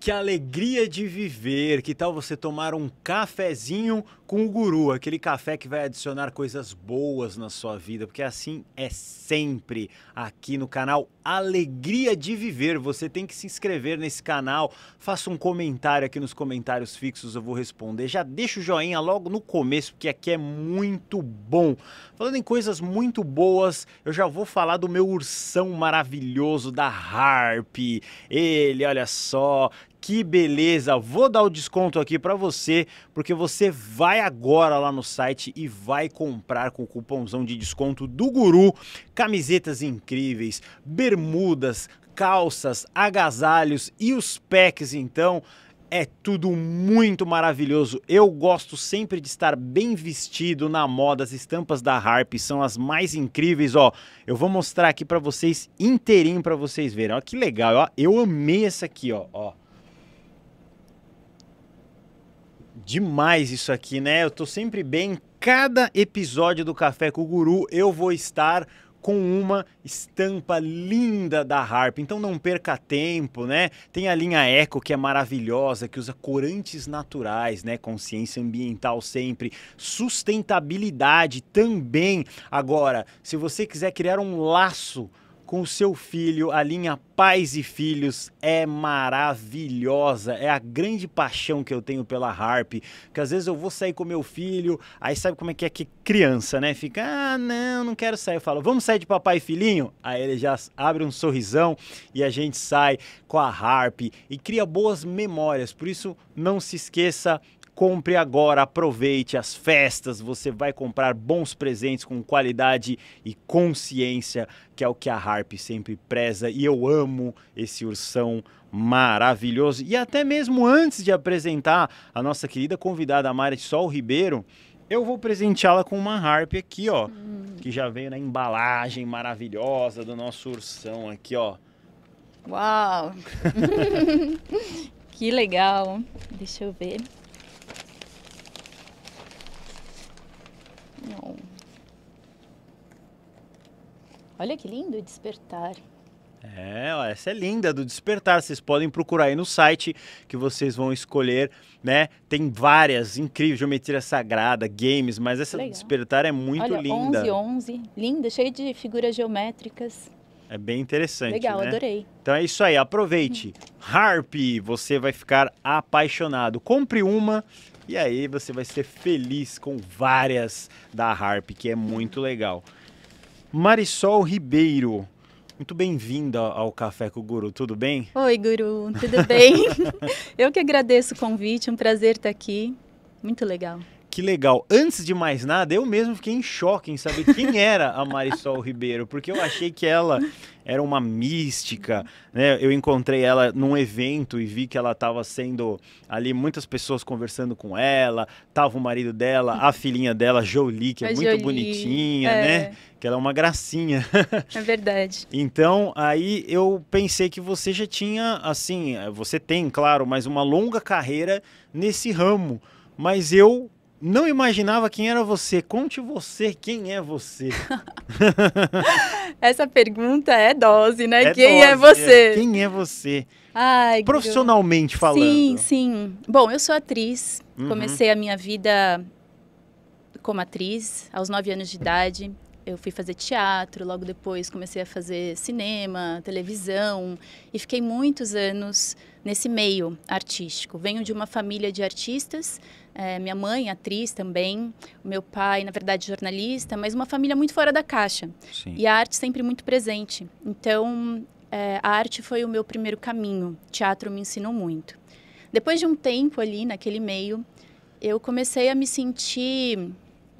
Que alegria de viver! Que tal você tomar um cafezinho com o guru? Aquele café que vai adicionar coisas boas na sua vida, porque assim é sempre aqui no canal Alegria de Viver. Você tem que se inscrever nesse canal, faça um comentário aqui nos comentários fixos, eu vou responder. Já deixa o joinha logo no começo, porque aqui é muito bom. Falando em coisas muito boas, eu já vou falar do meu ursão maravilhoso da Harp. Ele, olha só que beleza! Vou dar o desconto aqui para você, porque você vai agora lá no site e vai comprar com o cupomzão de desconto do Guru camisetas incríveis, bermudas, calças, agasalhos e os packs então. É tudo muito maravilhoso. Eu gosto sempre de estar bem vestido na moda. As estampas da Harp são as mais incríveis, ó. Eu vou mostrar aqui para vocês inteirinho para vocês verem. Ó que legal, ó. Eu amei essa aqui, ó, ó. Demais isso aqui, né? Eu tô sempre bem. Cada episódio do Café com o Guru eu vou estar com uma estampa linda da Harp. Então não perca tempo, né? Tem a linha Eco que é maravilhosa, que usa corantes naturais, né? Consciência ambiental sempre, sustentabilidade também. Agora, se você quiser criar um laço com o seu filho, a linha Pais e Filhos é maravilhosa. É a grande paixão que eu tenho pela Harp. Que às vezes eu vou sair com meu filho, aí sabe como é que é que criança, né? Fica, ah, não, não quero sair. Eu falo, vamos sair de papai e filhinho? Aí ele já abre um sorrisão e a gente sai com a Harp e cria boas memórias. Por isso, não se esqueça Compre agora, aproveite as festas, você vai comprar bons presentes com qualidade e consciência, que é o que a Harp sempre preza. E eu amo esse ursão maravilhoso. E até mesmo antes de apresentar a nossa querida convidada Mari Sol Ribeiro, eu vou presenteá-la com uma harp aqui, ó, hum. que já veio na embalagem maravilhosa do nosso ursão aqui, ó. Uau! que legal. Deixa eu ver. Não. Olha que lindo despertar. É, essa é linda do despertar. Vocês podem procurar aí no site que vocês vão escolher, né? Tem várias incríveis, geometria sagrada, games, mas essa Legal. do despertar é muito Olha, linda. 11, 11, linda, cheia de figuras geométricas. É bem interessante. Legal, né? adorei. Então é isso aí, aproveite. Harp, você vai ficar apaixonado. Compre uma e aí você vai ser feliz com várias da Harp, que é muito legal. Marisol Ribeiro. Muito bem-vinda ao Café com o Guru, tudo bem? Oi, Guru, tudo bem? Eu que agradeço o convite, um prazer estar aqui. Muito legal que legal. Antes de mais nada, eu mesmo fiquei em choque em saber quem era a Marisol Ribeiro, porque eu achei que ela era uma mística, né? Eu encontrei ela num evento e vi que ela estava sendo ali muitas pessoas conversando com ela, tava o marido dela, a filhinha dela, Jolie, que é a muito Jolie, bonitinha, né? é. né? Que ela é uma gracinha. É verdade. então, aí eu pensei que você já tinha, assim, você tem, claro, mas uma longa carreira nesse ramo. Mas eu não imaginava quem era você. Conte você quem é você. Essa pergunta é dose, né? É quem é dose, é você? É. Quem é você? Ai, Profissionalmente falando. Sim, sim. Bom, eu sou atriz. Uhum. Comecei a minha vida como atriz aos nove anos de idade. Eu fui fazer teatro, logo depois comecei a fazer cinema, televisão e fiquei muitos anos nesse meio artístico. Venho de uma família de artistas, é, minha mãe, atriz também, meu pai, na verdade, jornalista, mas uma família muito fora da caixa. Sim. E a arte sempre muito presente. Então, é, a arte foi o meu primeiro caminho, o teatro me ensinou muito. Depois de um tempo ali, naquele meio, eu comecei a me sentir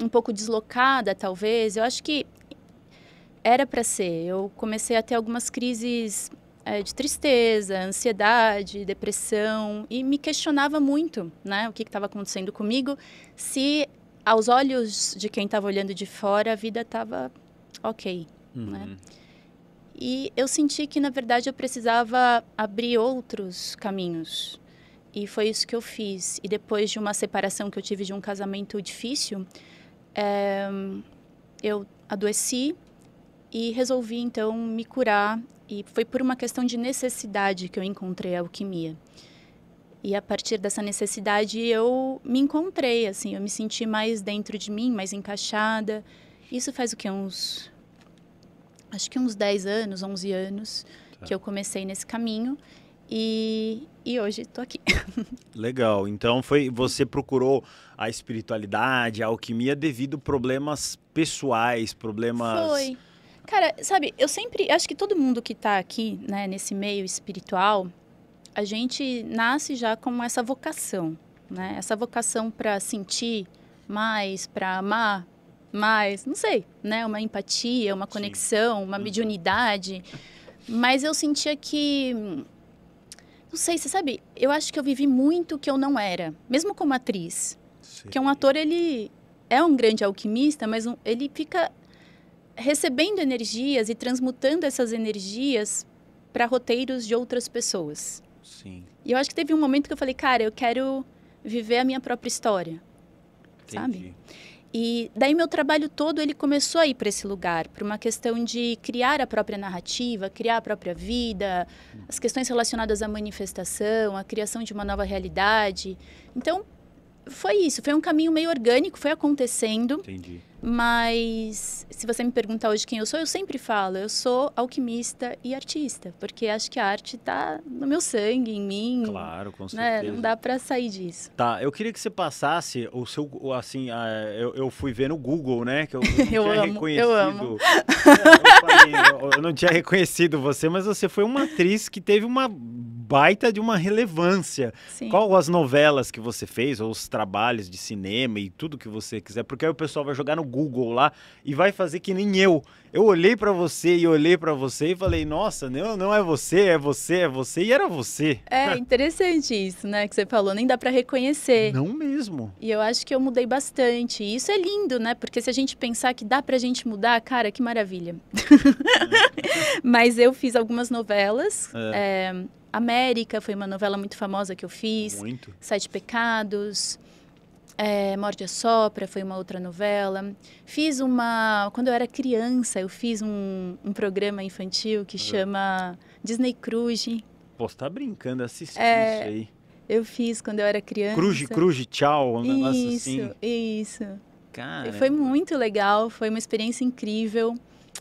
um pouco deslocada, talvez. Eu acho que era para ser. Eu comecei a ter algumas crises é, de tristeza, ansiedade, depressão e me questionava muito, né, o que estava acontecendo comigo, se aos olhos de quem estava olhando de fora a vida estava ok, né. uhum. né? E eu senti que na verdade eu precisava abrir outros caminhos e foi isso que eu fiz. E depois de uma separação que eu tive de um casamento difícil, é, eu adoeci e resolvi então me curar e foi por uma questão de necessidade que eu encontrei a alquimia. E a partir dessa necessidade eu me encontrei, assim, eu me senti mais dentro de mim, mais encaixada. Isso faz o que uns acho que uns 10 anos, 11 anos tá. que eu comecei nesse caminho. E, e, hoje estou aqui. Legal. Então foi você procurou a espiritualidade, a alquimia devido problemas pessoais, problemas. Foi. Cara, sabe, eu sempre acho que todo mundo que está aqui, né, nesse meio espiritual, a gente nasce já com essa vocação, né? Essa vocação para sentir mais, para amar mais, não sei, né? Uma empatia, uma conexão, uma uhum. mediunidade. Mas eu sentia que não sei, você sabe, eu acho que eu vivi muito que eu não era, mesmo como atriz. Sim. Porque um ator ele é um grande alquimista, mas um, ele fica recebendo energias e transmutando essas energias para roteiros de outras pessoas. Sim. E eu acho que teve um momento que eu falei, cara, eu quero viver a minha própria história. Entendi. Sabe? E daí meu trabalho todo ele começou a ir para esse lugar, para uma questão de criar a própria narrativa, criar a própria vida, as questões relacionadas à manifestação, à criação de uma nova realidade. Então, foi isso, foi um caminho meio orgânico, foi acontecendo. Entendi. Mas se você me perguntar hoje quem eu sou, eu sempre falo, eu sou alquimista e artista, porque acho que a arte está no meu sangue, em mim. Claro, com certeza. Né? Não dá para sair disso. Tá, eu queria que você passasse o seu, assim, a, ah, eu, eu fui ver no Google, né, que eu, eu, eu amo, reconhecido. Eu amo. É, eu, falei, eu, eu não tinha reconhecido você, mas você foi uma atriz que teve uma baita de uma relevância. Sim. Qual as novelas que você fez, ou os trabalhos de cinema e tudo que você quiser, porque aí o pessoal vai jogar no Google lá e vai fazer que nem eu. Eu olhei para você e olhei para você e falei, nossa, não, não é você, é você, é você, e era você. É interessante isso, né, que você falou, nem dá para reconhecer. Não mesmo. E eu acho que eu mudei bastante. E isso é lindo, né? Porque se a gente pensar que dá pra gente mudar, cara, que maravilha. Mas eu fiz algumas novelas. É. É, América foi uma novela muito famosa que eu fiz. Muito. Sete Pecados. É, Morde a Sopra foi uma outra novela. Fiz uma. Quando eu era criança, eu fiz um, um programa infantil que chama Disney Cruz. Pô, você tá brincando, assisti é, isso aí. Eu fiz quando eu era criança. Cruz, Cruz, tchau, um isso, negócio assim. Isso, isso. Cara. Foi muito legal, foi uma experiência incrível.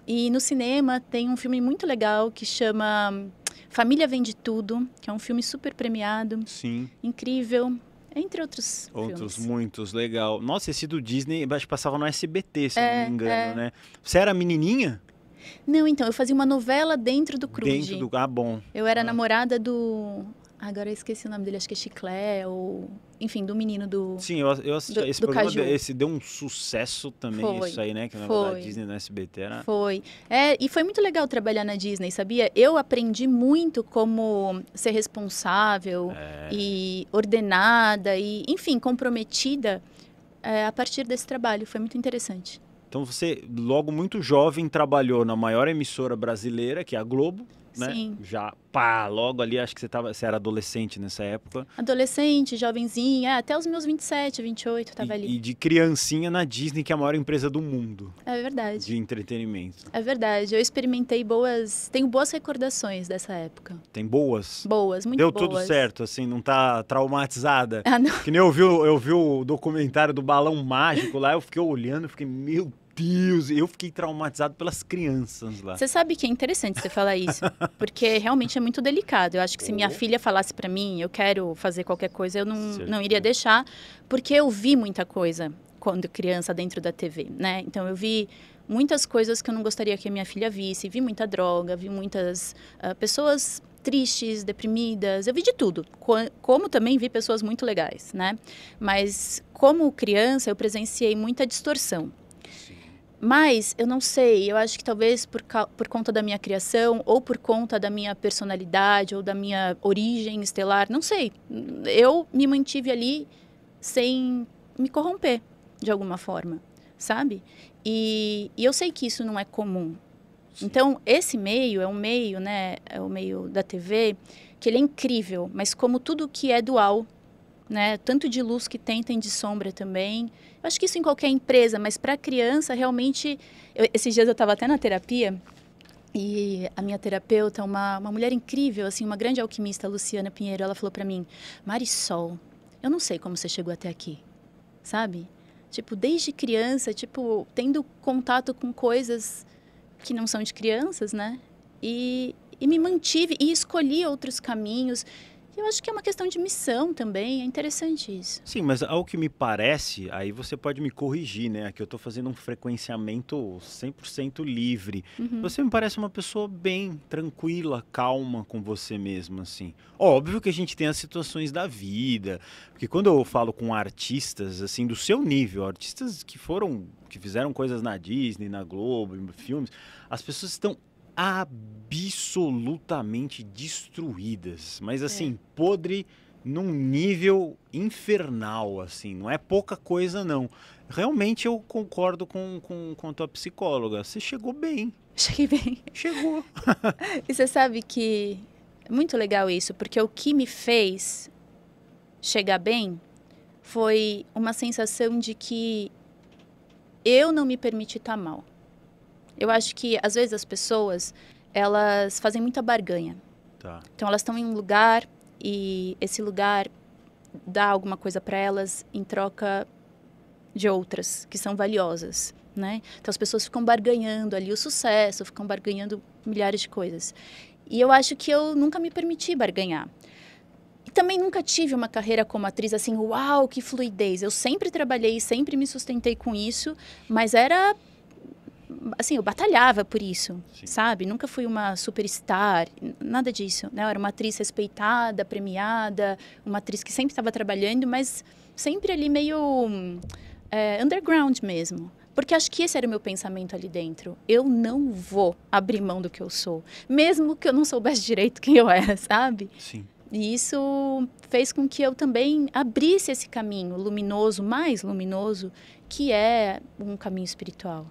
E no cinema tem um filme muito legal que chama Família Vende Tudo, que é um filme super premiado. Sim. Incrível. Entre outros. Outros filmes. muitos, legal. Nossa, esse do Disney acho que passava no SBT, se é, não me engano, é. né? Você era menininha? Não, então, eu fazia uma novela dentro do Crude. Dentro do. Ah, bom. Eu era ah. namorada do Agora eu esqueci o nome dele, acho que é Chiclé, ou. Enfim, do menino do. Sim, eu, eu assisti. Do, esse do programa Caju. esse deu um sucesso também, foi, isso aí, né? Que na foi, verdade Disney no é SBT né? Foi. É, e foi muito legal trabalhar na Disney, sabia? Eu aprendi muito como ser responsável é. e ordenada e, enfim, comprometida é, a partir desse trabalho. Foi muito interessante. Então você, logo muito jovem, trabalhou na maior emissora brasileira, que é a Globo né? Sim. Já, pá, logo ali, acho que você, tava, você era adolescente nessa época. Adolescente, jovenzinha, é, até os meus 27, 28, tava e, ali. E de criancinha na Disney, que é a maior empresa do mundo. É verdade. De entretenimento. É verdade. Eu experimentei boas. Tenho boas recordações dessa época. Tem boas? Boas, muito Deu boas. Deu tudo certo, assim, não tá traumatizada. Ah, não. Que nem eu vi, eu vi o documentário do Balão Mágico lá, eu fiquei olhando, fiquei, meu Deus, eu fiquei traumatizado pelas crianças lá. Você sabe que é interessante você falar isso, porque realmente é muito delicado. Eu acho que se minha uhum. filha falasse para mim, eu quero fazer qualquer coisa, eu não, não iria deixar, porque eu vi muita coisa quando criança dentro da TV, né? Então eu vi muitas coisas que eu não gostaria que a minha filha visse, vi muita droga, vi muitas uh, pessoas tristes, deprimidas, eu vi de tudo. Como também vi pessoas muito legais, né? Mas como criança eu presenciei muita distorção. Mas eu não sei, eu acho que talvez por, por conta da minha criação, ou por conta da minha personalidade, ou da minha origem estelar, não sei. Eu me mantive ali sem me corromper de alguma forma, sabe? E, e eu sei que isso não é comum. Sim. Então, esse meio é um meio, né? É o meio da TV, que ele é incrível, mas como tudo que é dual, né? Tanto de luz que tem, tem de sombra também. Eu acho que isso em qualquer empresa, mas para criança, realmente. Eu, esses dias eu estava até na terapia e a minha terapeuta, uma, uma mulher incrível, assim, uma grande alquimista, Luciana Pinheiro, ela falou para mim: Marisol, eu não sei como você chegou até aqui, sabe? Tipo, desde criança, tipo, tendo contato com coisas que não são de crianças, né? E, e me mantive e escolhi outros caminhos eu acho que é uma questão de missão também, é interessante isso. Sim, mas ao que me parece, aí você pode me corrigir, né? Que eu estou fazendo um frequenciamento 100% livre. Uhum. Você me parece uma pessoa bem tranquila, calma com você mesma, assim. Óbvio que a gente tem as situações da vida, porque quando eu falo com artistas, assim, do seu nível, artistas que foram, que fizeram coisas na Disney, na Globo, em filmes, as pessoas estão absolutamente destruídas, mas assim, é. podre num nível infernal, assim, não é pouca coisa não. Realmente eu concordo com, com, com a tua psicóloga, você chegou bem. Cheguei bem. Chegou. e você sabe que é muito legal isso, porque o que me fez chegar bem foi uma sensação de que eu não me permiti estar tá mal. Eu acho que às vezes as pessoas elas fazem muita barganha. Tá. Então elas estão em um lugar e esse lugar dá alguma coisa para elas em troca de outras que são valiosas, né? Então as pessoas ficam barganhando ali o sucesso, ficam barganhando milhares de coisas. E eu acho que eu nunca me permiti barganhar. E também nunca tive uma carreira como atriz assim, uau, que fluidez. Eu sempre trabalhei, sempre me sustentei com isso, mas era assim, eu batalhava por isso, Sim. sabe? Nunca fui uma superstar, nada disso, né? Eu era uma atriz respeitada, premiada, uma atriz que sempre estava trabalhando, mas sempre ali meio é, underground mesmo. Porque acho que esse era o meu pensamento ali dentro. Eu não vou abrir mão do que eu sou, mesmo que eu não soubesse direito quem eu era, sabe? Sim. E isso fez com que eu também abrisse esse caminho luminoso, mais luminoso, que é um caminho espiritual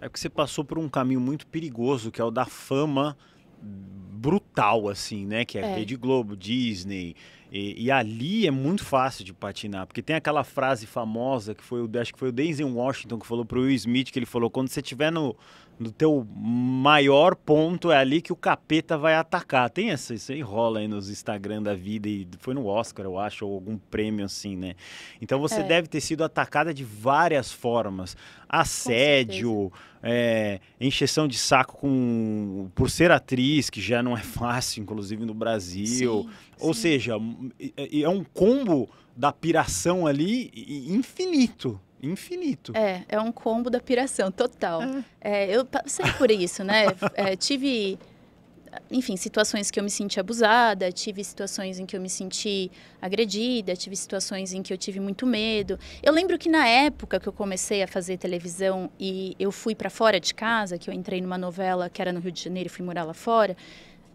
é que você passou por um caminho muito perigoso, que é o da fama brutal, assim, né? Que é, é. Rede Globo, Disney. E, e, ali é muito fácil de patinar, porque tem aquela frase famosa que foi, acho que foi o Denzel Washington que falou para o Will Smith, que ele falou, quando você estiver no, no teu maior ponto é ali que o capeta vai atacar. Tem essa, isso aí rola aí nos Instagram da vida e foi no Oscar, eu acho, ou algum prêmio assim, né? Então você é. deve ter sido atacada de várias formas. Assédio, é, encheção de saco com por ser atriz, que já não é fácil, inclusive no Brasil. Sim, ou sim. seja, é um combo da piração ali infinito. Infinito. É, é um combo da piração total. É. É, eu passei por isso, né? é, tive, enfim, situações que eu me senti abusada, tive situações em que eu me senti agredida, tive situações em que eu tive muito medo. Eu lembro que na época que eu comecei a fazer televisão e eu fui para fora de casa, que eu entrei numa novela que era no Rio de Janeiro e fui morar lá fora,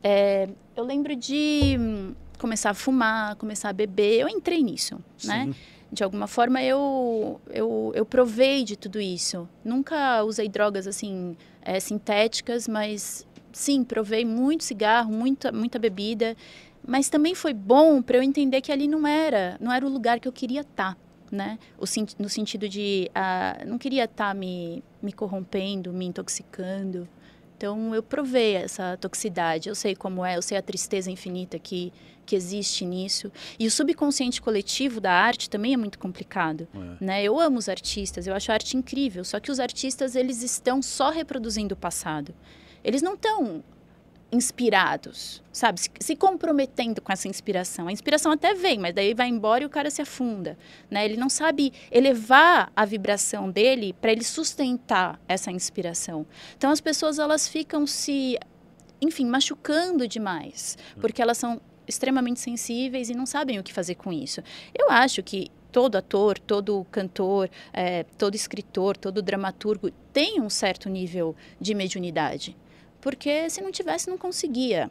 é, eu lembro de hum, começar a fumar, começar a beber. Eu entrei nisso, né? Sim. né? de alguma forma eu, eu, eu provei de tudo isso. Nunca usei drogas assim é, sintéticas, mas sim, provei muito cigarro, muita, muita bebida. Mas também foi bom para eu entender que ali não era, não era o lugar que eu queria estar. Tá, né? O, no sentido de ah, não queria estar tá me, me corrompendo, me intoxicando. Então eu provei essa toxicidade, eu sei como é, eu sei a tristeza infinita que, que existe nisso. E o subconsciente coletivo da arte também é muito complicado, é. né? Eu amo os artistas, eu acho a arte incrível, só que os artistas eles estão só reproduzindo o passado. Eles não estão inspirados, sabe? Se, se, comprometendo com essa inspiração. A inspiração até vem, mas daí vai embora e o cara se afunda, né? Ele não sabe elevar a vibração dele para ele sustentar essa inspiração. Então as pessoas elas ficam se, enfim, machucando demais, hum. porque elas são extremamente sensíveis e não sabem o que fazer com isso. Eu acho que todo ator, todo cantor, é, todo escritor, todo dramaturgo tem um certo nível de mediunidade porque se não tivesse, não conseguia.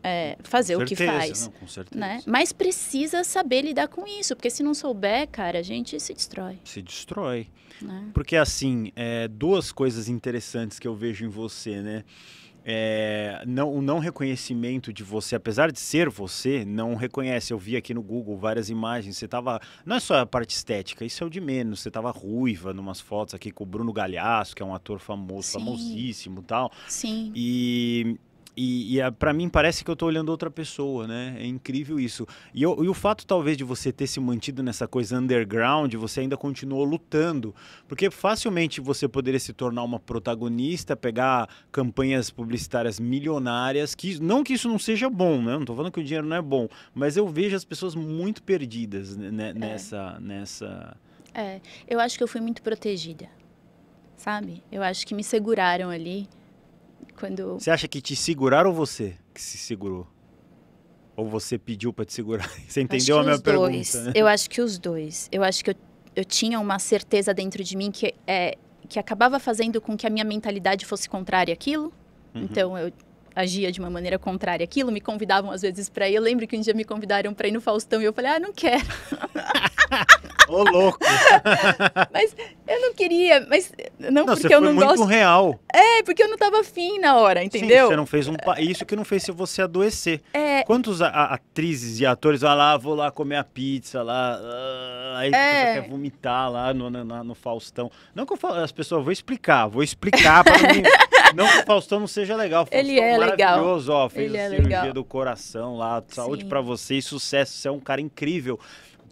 É, fazer certeza, o que faz, não, né? Mas precisa saber lidar com isso, porque se não souber, cara, a gente se destrói. Se destrói, né? porque assim, é, duas coisas interessantes que eu vejo em você, né? é, não, o não reconhecimento de você, apesar de ser você, não reconhece. Eu vi aqui no Google várias imagens, você tava. Não é só a parte estética, isso é o de menos. Você tava ruiva numas fotos aqui com o Bruno Galhaço, que é um ator famoso, Sim. famosíssimo tal. Sim. E e, e é, para mim parece que eu estou olhando outra pessoa, né? É incrível isso. E, eu, e, o fato talvez de você ter se mantido nessa coisa underground, você ainda continuou lutando, porque facilmente você poderia se tornar uma protagonista, pegar campanhas publicitárias milionárias, que não que isso não seja bom, né? Não estou falando que o dinheiro não é bom, mas eu vejo as pessoas muito perdidas né, né é. nessa, é. nessa. É, eu acho que eu fui muito protegida, sabe? Eu acho que me seguraram ali quando... Você acha que te seguraram ou você que se segurou? Ou você pediu para te segurar? Você entendeu a minha pergunta? Dois. Né? Eu acho que os dois. Eu acho que eu, eu tinha uma certeza dentro de mim que, é, que acabava fazendo com que a minha mentalidade fosse contrária àquilo. Uhum. Então eu agia de uma maneira contrária àquilo, me convidavam às vezes para ir. Eu lembro que um dia me convidaram para ir no Faustão e eu falei, ah, não quero. Ô, louco! mas eu não queria, mas não, não porque eu não muito gosto. real. É, porque eu não tava afim na hora, entendeu? Sim, você não fez um. Isso que não fez se você adoecer. É... Quantos atrizes e atores vão ah, lá, vou lá comer a pizza lá, ah, aí é... você quer vomitar lá no, no, no Faustão. Não que falo, as pessoas, vou explicar, vou explicar mim. Não que o Faustão não seja legal. ele é maravilhoso, legal. ó. Fez ele a é cirurgia legal. do coração lá. Saúde para você e sucesso. Você é um cara incrível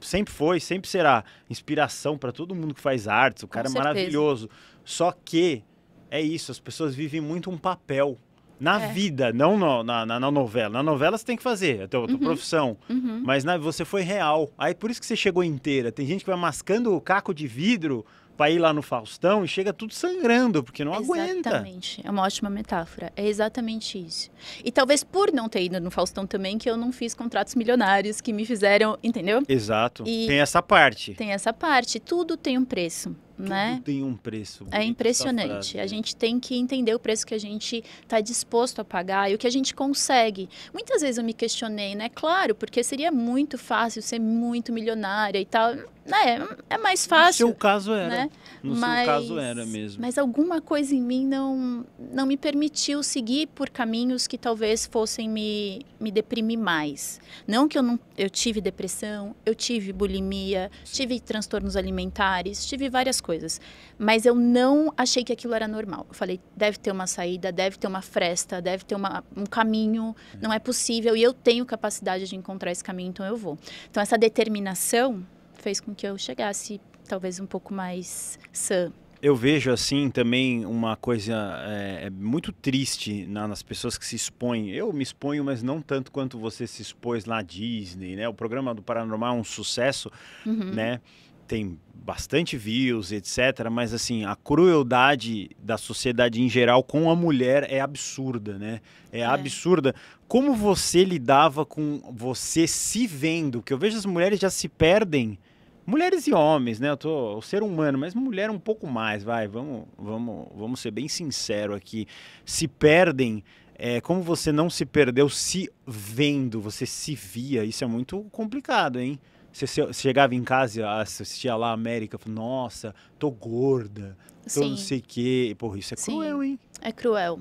sempre foi, sempre será inspiração para todo mundo que faz artes. O cara é maravilhoso. Só que é isso, as pessoas vivem muito um papel na é. vida, não no, na, na, na, novela. Na novela você tem que fazer, é a é tua, uhum. tua profissão. Uhum. Mas na, né, você foi real. Aí por isso que você chegou inteira. Tem gente que vai mascando o caco de vidro para ir lá no Faustão e chega tudo sangrando, porque não exatamente. aguenta. Exatamente, é uma ótima metáfora. É exatamente isso. E talvez por não ter ido no Faustão também, que eu não fiz contratos milionários que me fizeram, entendeu? Exato. E tem essa parte. Tem essa parte. Tudo tem um preço né? tem um preço. É impressionante. A gente tem que entender o preço que a gente está disposto a pagar e o que a gente consegue. Muitas vezes eu me questionei, né? Claro, porque seria muito fácil ser muito milionária e tal. Né? É mais fácil. No seu caso era. Né? No mas, seu caso era mesmo. Mas alguma coisa em mim não, não me permitiu seguir por caminhos que talvez fossem me, me deprimir mais. Não que eu não eu tive depressão, eu tive bulimia, tive transtornos alimentares, tive várias coisas. Mas eu não achei que aquilo era normal. Eu falei, deve ter uma saída, deve ter uma fresta, deve ter uma, um caminho, não é possível. E eu tenho capacidade de encontrar esse caminho, então eu vou. Então, essa determinação fez com que eu chegasse talvez um pouco mais sã eu vejo assim também uma coisa eh, é, muito triste na, nas pessoas que se expõem. Eu me exponho, mas não tanto quanto você se expôs na Disney, né? O programa do Paranormal é um sucesso, uhum. né? tem bastante views, etc. Mas assim, a crueldade da sociedade em geral com a mulher é absurda, né? É, é, absurda. Como você lidava com você se vendo? Que eu vejo as mulheres já se perdem. Mulheres e homens, né? Eu tô o ser humano, mas mulher um pouco mais, vai. Vamos, vamos, vamos ser bem sincero aqui. Se perdem é, como você não se perdeu se vendo, você se via. Isso é muito complicado, hein? Você, você chegava em casa e assistia lá a América, falava, nossa, tô gorda, tô Sim. não sei o quê. Porra, isso é Sim. cruel, hein? É cruel.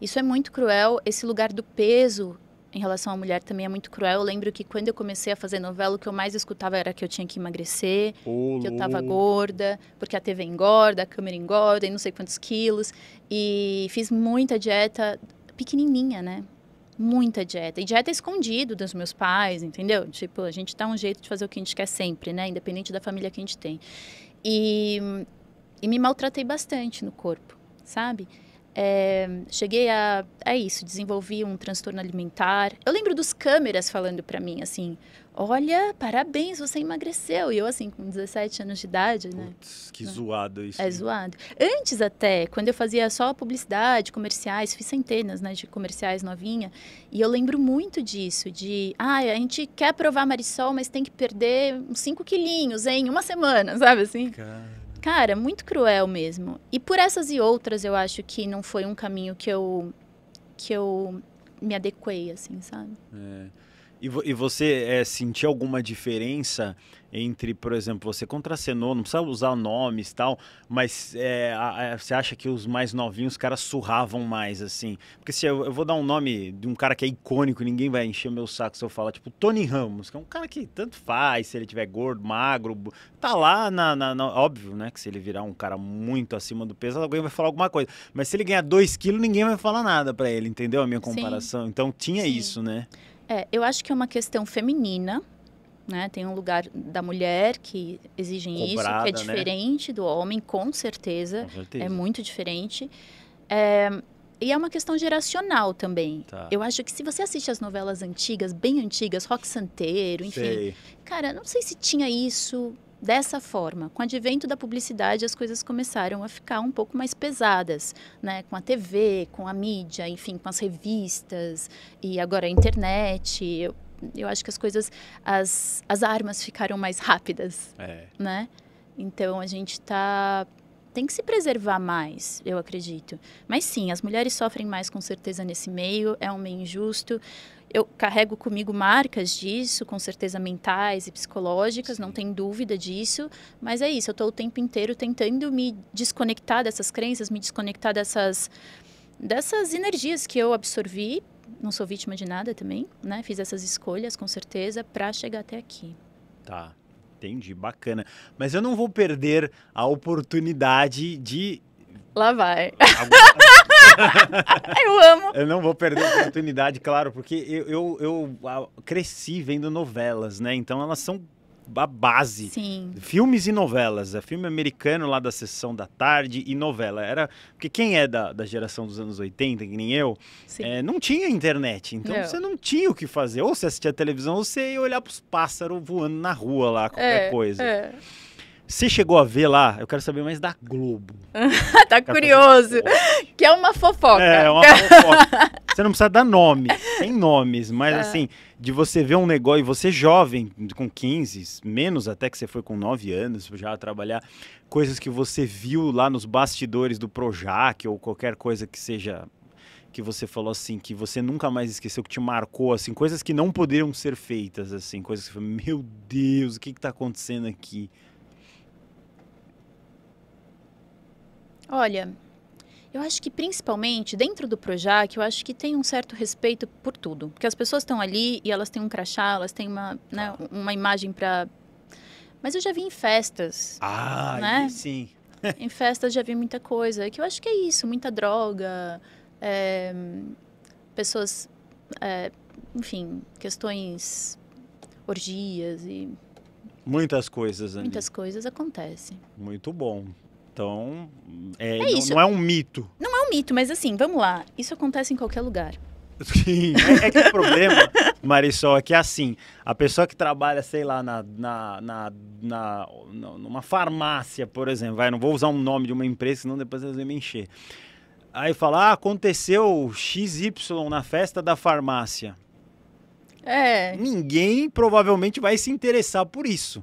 Isso é muito cruel. Esse lugar do peso em relação à mulher também é muito cruel. Eu lembro que quando eu comecei a fazer novela, o que eu mais escutava era que eu tinha que emagrecer, que eu tava gorda, porque a TV engorda, a câmera engorda, e não sei quantos quilos. E fiz muita dieta pequenininha, né? muita dieta. E dieta é escondido dos meus pais, entendeu? Tipo, a gente dá um jeito de fazer o que a gente quer sempre, né? Independente da família que a gente tem. E, e me maltratei bastante no corpo, sabe? É, cheguei a. É isso, desenvolvi um transtorno alimentar. Eu lembro dos câmeras falando para mim assim: Olha, parabéns, você emagreceu. E eu, assim, com 17 anos de idade, né? que zoado isso. É zoado. Antes até, quando eu fazia só publicidade, comerciais, fiz centenas, né, de comerciais novinha. E eu lembro muito disso, de... Ah, a gente quer provar Marisol, mas tem que perder uns 5 quilinhos em uma semana, sabe assim? Cara... Cara, muito cruel mesmo. E por essas e outras, eu acho que não foi um caminho que eu... Que eu me adequei, assim, sabe? É... E, vo e você é, sentiu alguma diferença entre, por exemplo, você contracenou, não precisa usar nomes tal, mas é, a, a, você acha que os mais novinhos, os caras surravam mais, assim? Porque se eu, eu, vou dar um nome de um cara que é icônico, ninguém vai encher meu saco se eu falar, tipo, Tony Ramos, que é um cara que tanto faz, se ele tiver gordo, magro, tá lá na, na, na Óbvio, né, que se ele virar um cara muito acima do peso, alguém vai falar alguma coisa. Mas se ele ganhar 2 quilos, ninguém vai falar nada para ele, entendeu a minha comparação? Sim. Então tinha Sim. isso, né? É, eu acho que é uma questão feminina, né? Tem um lugar da mulher que exigem Cobrada, isso, que é né? diferente né? do homem, com certeza. com é certeza. É muito diferente. É, e é uma questão geracional também. Tá. Eu acho que se você assiste as novelas antigas, bem antigas, Rock Santeiro, enfim. Sei. Cara, não sei se tinha isso dessa forma. Com o advento da publicidade, as coisas começaram a ficar um pouco mais pesadas, né? Com a TV, com a mídia, enfim, com as revistas e agora a internet. Eu, eu acho que as coisas, as, as armas ficaram mais rápidas, é. né? Então a gente tá tem que se preservar mais, eu acredito. Mas sim, as mulheres sofrem mais com certeza nesse meio, é um meio injusto. Eu carrego comigo marcas disso, com certeza mentais e psicológicas, Sim. não tem dúvida disso, mas é isso, eu estou o tempo inteiro tentando me desconectar dessas crenças, me desconectar dessas, dessas energias que eu absorvi. Não sou vítima de nada também, né? Fiz essas escolhas, com certeza, para chegar até aqui. Tá. Entendi, bacana. Mas eu não vou perder a oportunidade de. Lá vai. eu amo. Eu não vou perder a oportunidade, claro, porque eu, eu, eu cresci vendo novelas, né? Então elas são a base. Sim. Filmes e novelas. É filme americano lá da sessão da tarde e novela. Era. Porque quem é da, da geração dos anos 80, que nem eu, é, não tinha internet. Então não. você não tinha o que fazer. Ou você assistia televisão ou você ia olhar pros pássaros voando na rua lá, qualquer é, coisa. É. Você chegou a ver lá? Eu quero saber mais da Globo. tá curioso. Que é uma fofoca. É, é uma fofoca. você não precisa dar nome, tem nomes, mas é. assim, de você ver um negócio e você jovem, com 15, menos até que você foi com 9 anos já trabalhar, coisas que você viu lá nos bastidores do Projac ou qualquer coisa que seja que você falou assim, que você nunca mais esqueceu, que te marcou, assim, coisas que não poderiam ser feitas, assim, coisas que você falou, meu Deus, o que está acontecendo aqui? Olha, eu acho que principalmente dentro do Projac, eu acho que tem um certo respeito por tudo. Porque as pessoas estão ali e elas têm um crachá, elas têm uma, né, uma imagem para. Mas eu já vi em festas. Ah, né? sim. em festas já vi muita coisa. Que eu acho que é isso: muita droga, é, pessoas. É, enfim, questões. orgias e. Muitas coisas, ali. Muitas coisas acontecem. Muito bom. Então, é, é não, não, é um mito. Não é um mito, mas assim, vamos lá. Isso acontece em qualquer lugar. Sim, é, é que o problema, Marisol, é que é assim, a pessoa que trabalha, sei lá, na, na, na, na, numa farmácia, por exemplo, vai, não vou usar um nome de uma empresa, senão depois eles vão me encher. Aí fala, ah, aconteceu XY na festa da farmácia. É. Ninguém provavelmente vai se interessar por isso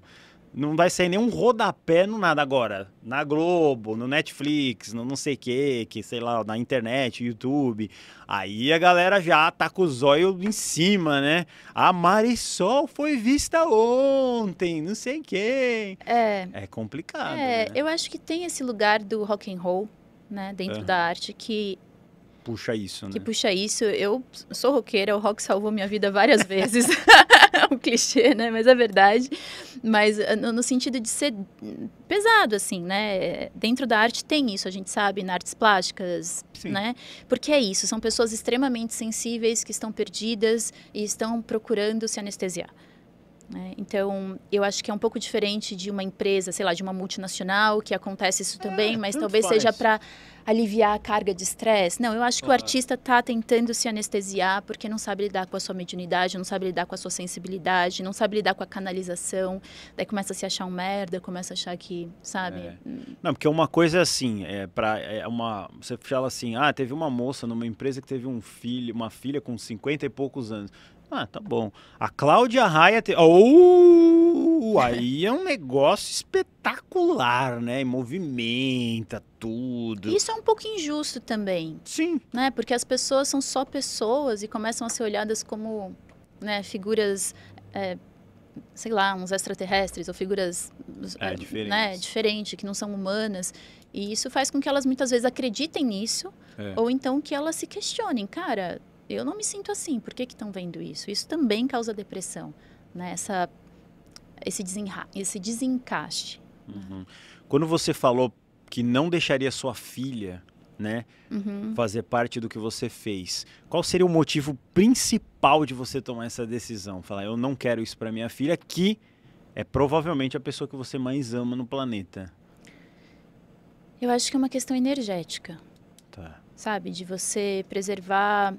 não vai sair nenhum rodapé no nada agora. Na Globo, no Netflix, no não sei o que, que sei lá, na internet, YouTube. Aí a galera já tá com o zóio em cima, né? A Marisol foi vista ontem, não sei quem. É. É complicado. É, né? eu acho que tem esse lugar do rock and roll, né, dentro é. da arte que puxa isso, né? Que puxa isso. Eu sou roqueira, o rock salvou minha vida várias vezes. é um clichê, né? Mas é verdade. Mas eh, no sentido de ser pesado, assim, né? Dentro da arte tem isso, a gente sabe, na né? artes plásticas, Sim. né? Porque é isso, são pessoas extremamente sensíveis que estão perdidas e estão procurando se anestesiar. Né? Então, eu acho que é um pouco diferente de uma empresa, sei lá, de uma multinacional, que acontece isso é, também, é, mas talvez faz. seja para aliviar a carga de estresse. Não, eu acho que o artista está tentando se anestesiar porque não sabe lidar com a sua mediunidade, não sabe lidar com a sua sensibilidade, não sabe lidar com a canalização. Daí começa a se achar um merda, começa a achar que, sabe? É. Hum. Não, porque uma coisa é assim, é para é uma, você fala assim, ah, teve uma moça numa empresa que teve um filho, uma filha com 50 e poucos anos. Ah, tá bom. A Cláudia Raia. Te... Oh, aí é um negócio espetacular, né? E movimenta tudo. Isso é um pouco injusto também. Sim. Né? Porque as pessoas são só pessoas e começam a ser olhadas como né, figuras. É, sei lá, uns extraterrestres ou figuras é, é diferente. Né, diferente, que não são humanas. E isso faz com que elas muitas vezes acreditem nisso, é. ou então que elas se questionem, cara, eu não me sinto assim, por que estão vendo isso? Isso também causa depressão, né? Essa, esse, desenra, esse desencaixe. Uhum. Quando você falou que não deixaria sua filha né, uhum. fazer parte do que você fez, qual seria o motivo principal de você tomar essa decisão? Falar, eu não quero isso para minha filha, que é provavelmente a pessoa que você mais ama no planeta. Eu acho que é uma questão energética. Tá. Sabe? De você preservar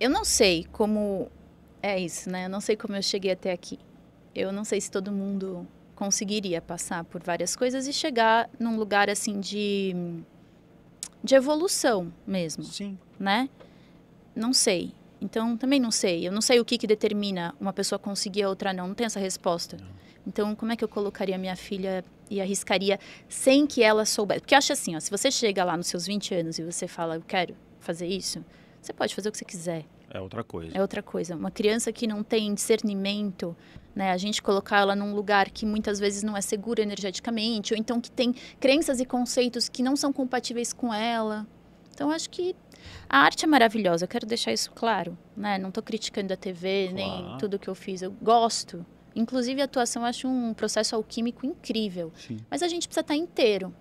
eu não sei como é isso, né? Eu não sei como eu cheguei até aqui. Eu não sei se todo mundo conseguiria passar por várias coisas e chegar num lugar assim de de evolução mesmo. Sim. Né? Não sei. Então, também não sei. Eu não sei o que, que determina uma pessoa conseguir a outra não. Não tem essa resposta. Não. Então, como é que eu colocaria minha filha e arriscaria sem que ela soubesse? Porque eu acho assim, ó, se você chega lá nos seus 20 anos e você fala, eu quero fazer isso, você pode fazer o que você quiser. É outra coisa. É outra coisa. Uma criança que não tem discernimento, né? A gente colocar ela num lugar que muitas vezes não é seguro energeticamente, ou então que tem crenças e conceitos que não são compatíveis com ela. Então acho que a arte é maravilhosa, eu quero deixar isso claro, né? Não estou criticando a TV, claro. nem tudo que eu fiz, eu gosto. Inclusive a atuação eu acho um processo alquímico incrível. Sim. Mas a gente precisa estar tá inteiro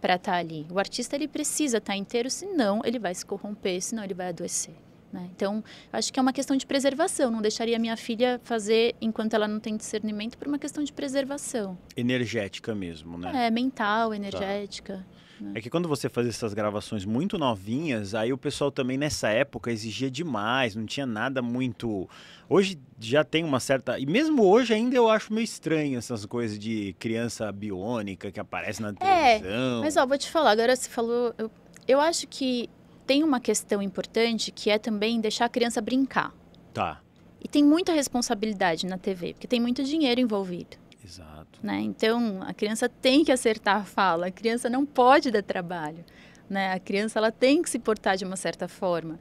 para estar tá ali. O artista ele precisa estar tá inteiro, senão ele vai se corromper, senão ele vai adoecer. Né? Então, acho que é uma questão de preservação. Não deixaria minha filha fazer enquanto ela não tem discernimento por uma questão de preservação. Energética mesmo, né? É, mental, tá. energética. Tá. É. é que quando você fazia essas gravações muito novinhas, aí o pessoal também nessa época exigia demais, não tinha nada muito. Hoje já tem uma certa. E mesmo hoje ainda eu acho meio estranho essas coisas de criança biônica que aparece na é, televisão. É, mas ó, vou te falar, agora você falou. Eu, eu acho que tem uma questão importante que é também deixar a criança brincar. Tá. E tem muita responsabilidade na TV, porque tem muito dinheiro envolvido. Exato. Né? Então, a criança tem que acertar a fala, a criança não pode dar trabalho. Né? A criança ela tem que se portar de uma certa forma.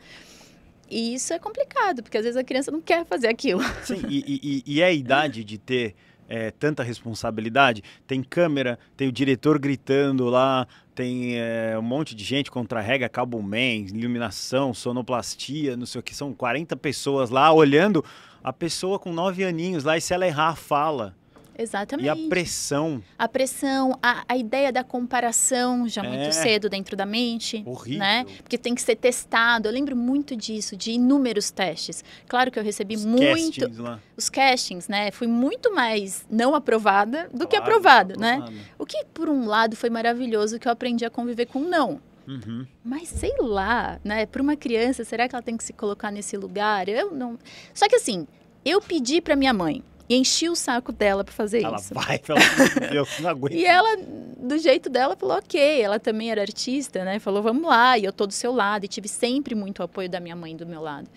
E isso é complicado, porque às vezes a criança não quer fazer aquilo. Sim, e, e, e é a idade de ter é, tanta responsabilidade? Tem câmera, tem o diretor gritando lá, tem é, um monte de gente contra rega, cabo man, iluminação, sonoplastia, não sei o que, são 40 pessoas lá olhando a pessoa com 9 aninhos lá e se ela errar, fala. Exatamente. E a pressão. A pressão, a, a ideia da comparação já é. muito cedo dentro da mente. Né? Horrível. Né? Porque tem que ser testado. Eu lembro muito disso, de inúmeros testes. Claro que eu recebi os muito. Castings lá. Os castings, né? Fui muito mais não aprovada do claro, que né? aprovada, né? O que, por um lado, foi maravilhoso que eu aprendi a conviver com não. Uhum. Mas sei lá, né? Para uma criança, será que ela tem que se colocar nesse lugar? Eu não. Só que assim, eu pedi para minha mãe. E enchi o saco dela para fazer ela isso. Ela vai, pelo amor de Deus, não aguento. e ela, do jeito dela, falou ok. Ela também era artista, né? Falou, vamos lá. E eu tô do seu lado. E tive sempre muito apoio da minha mãe do meu lado.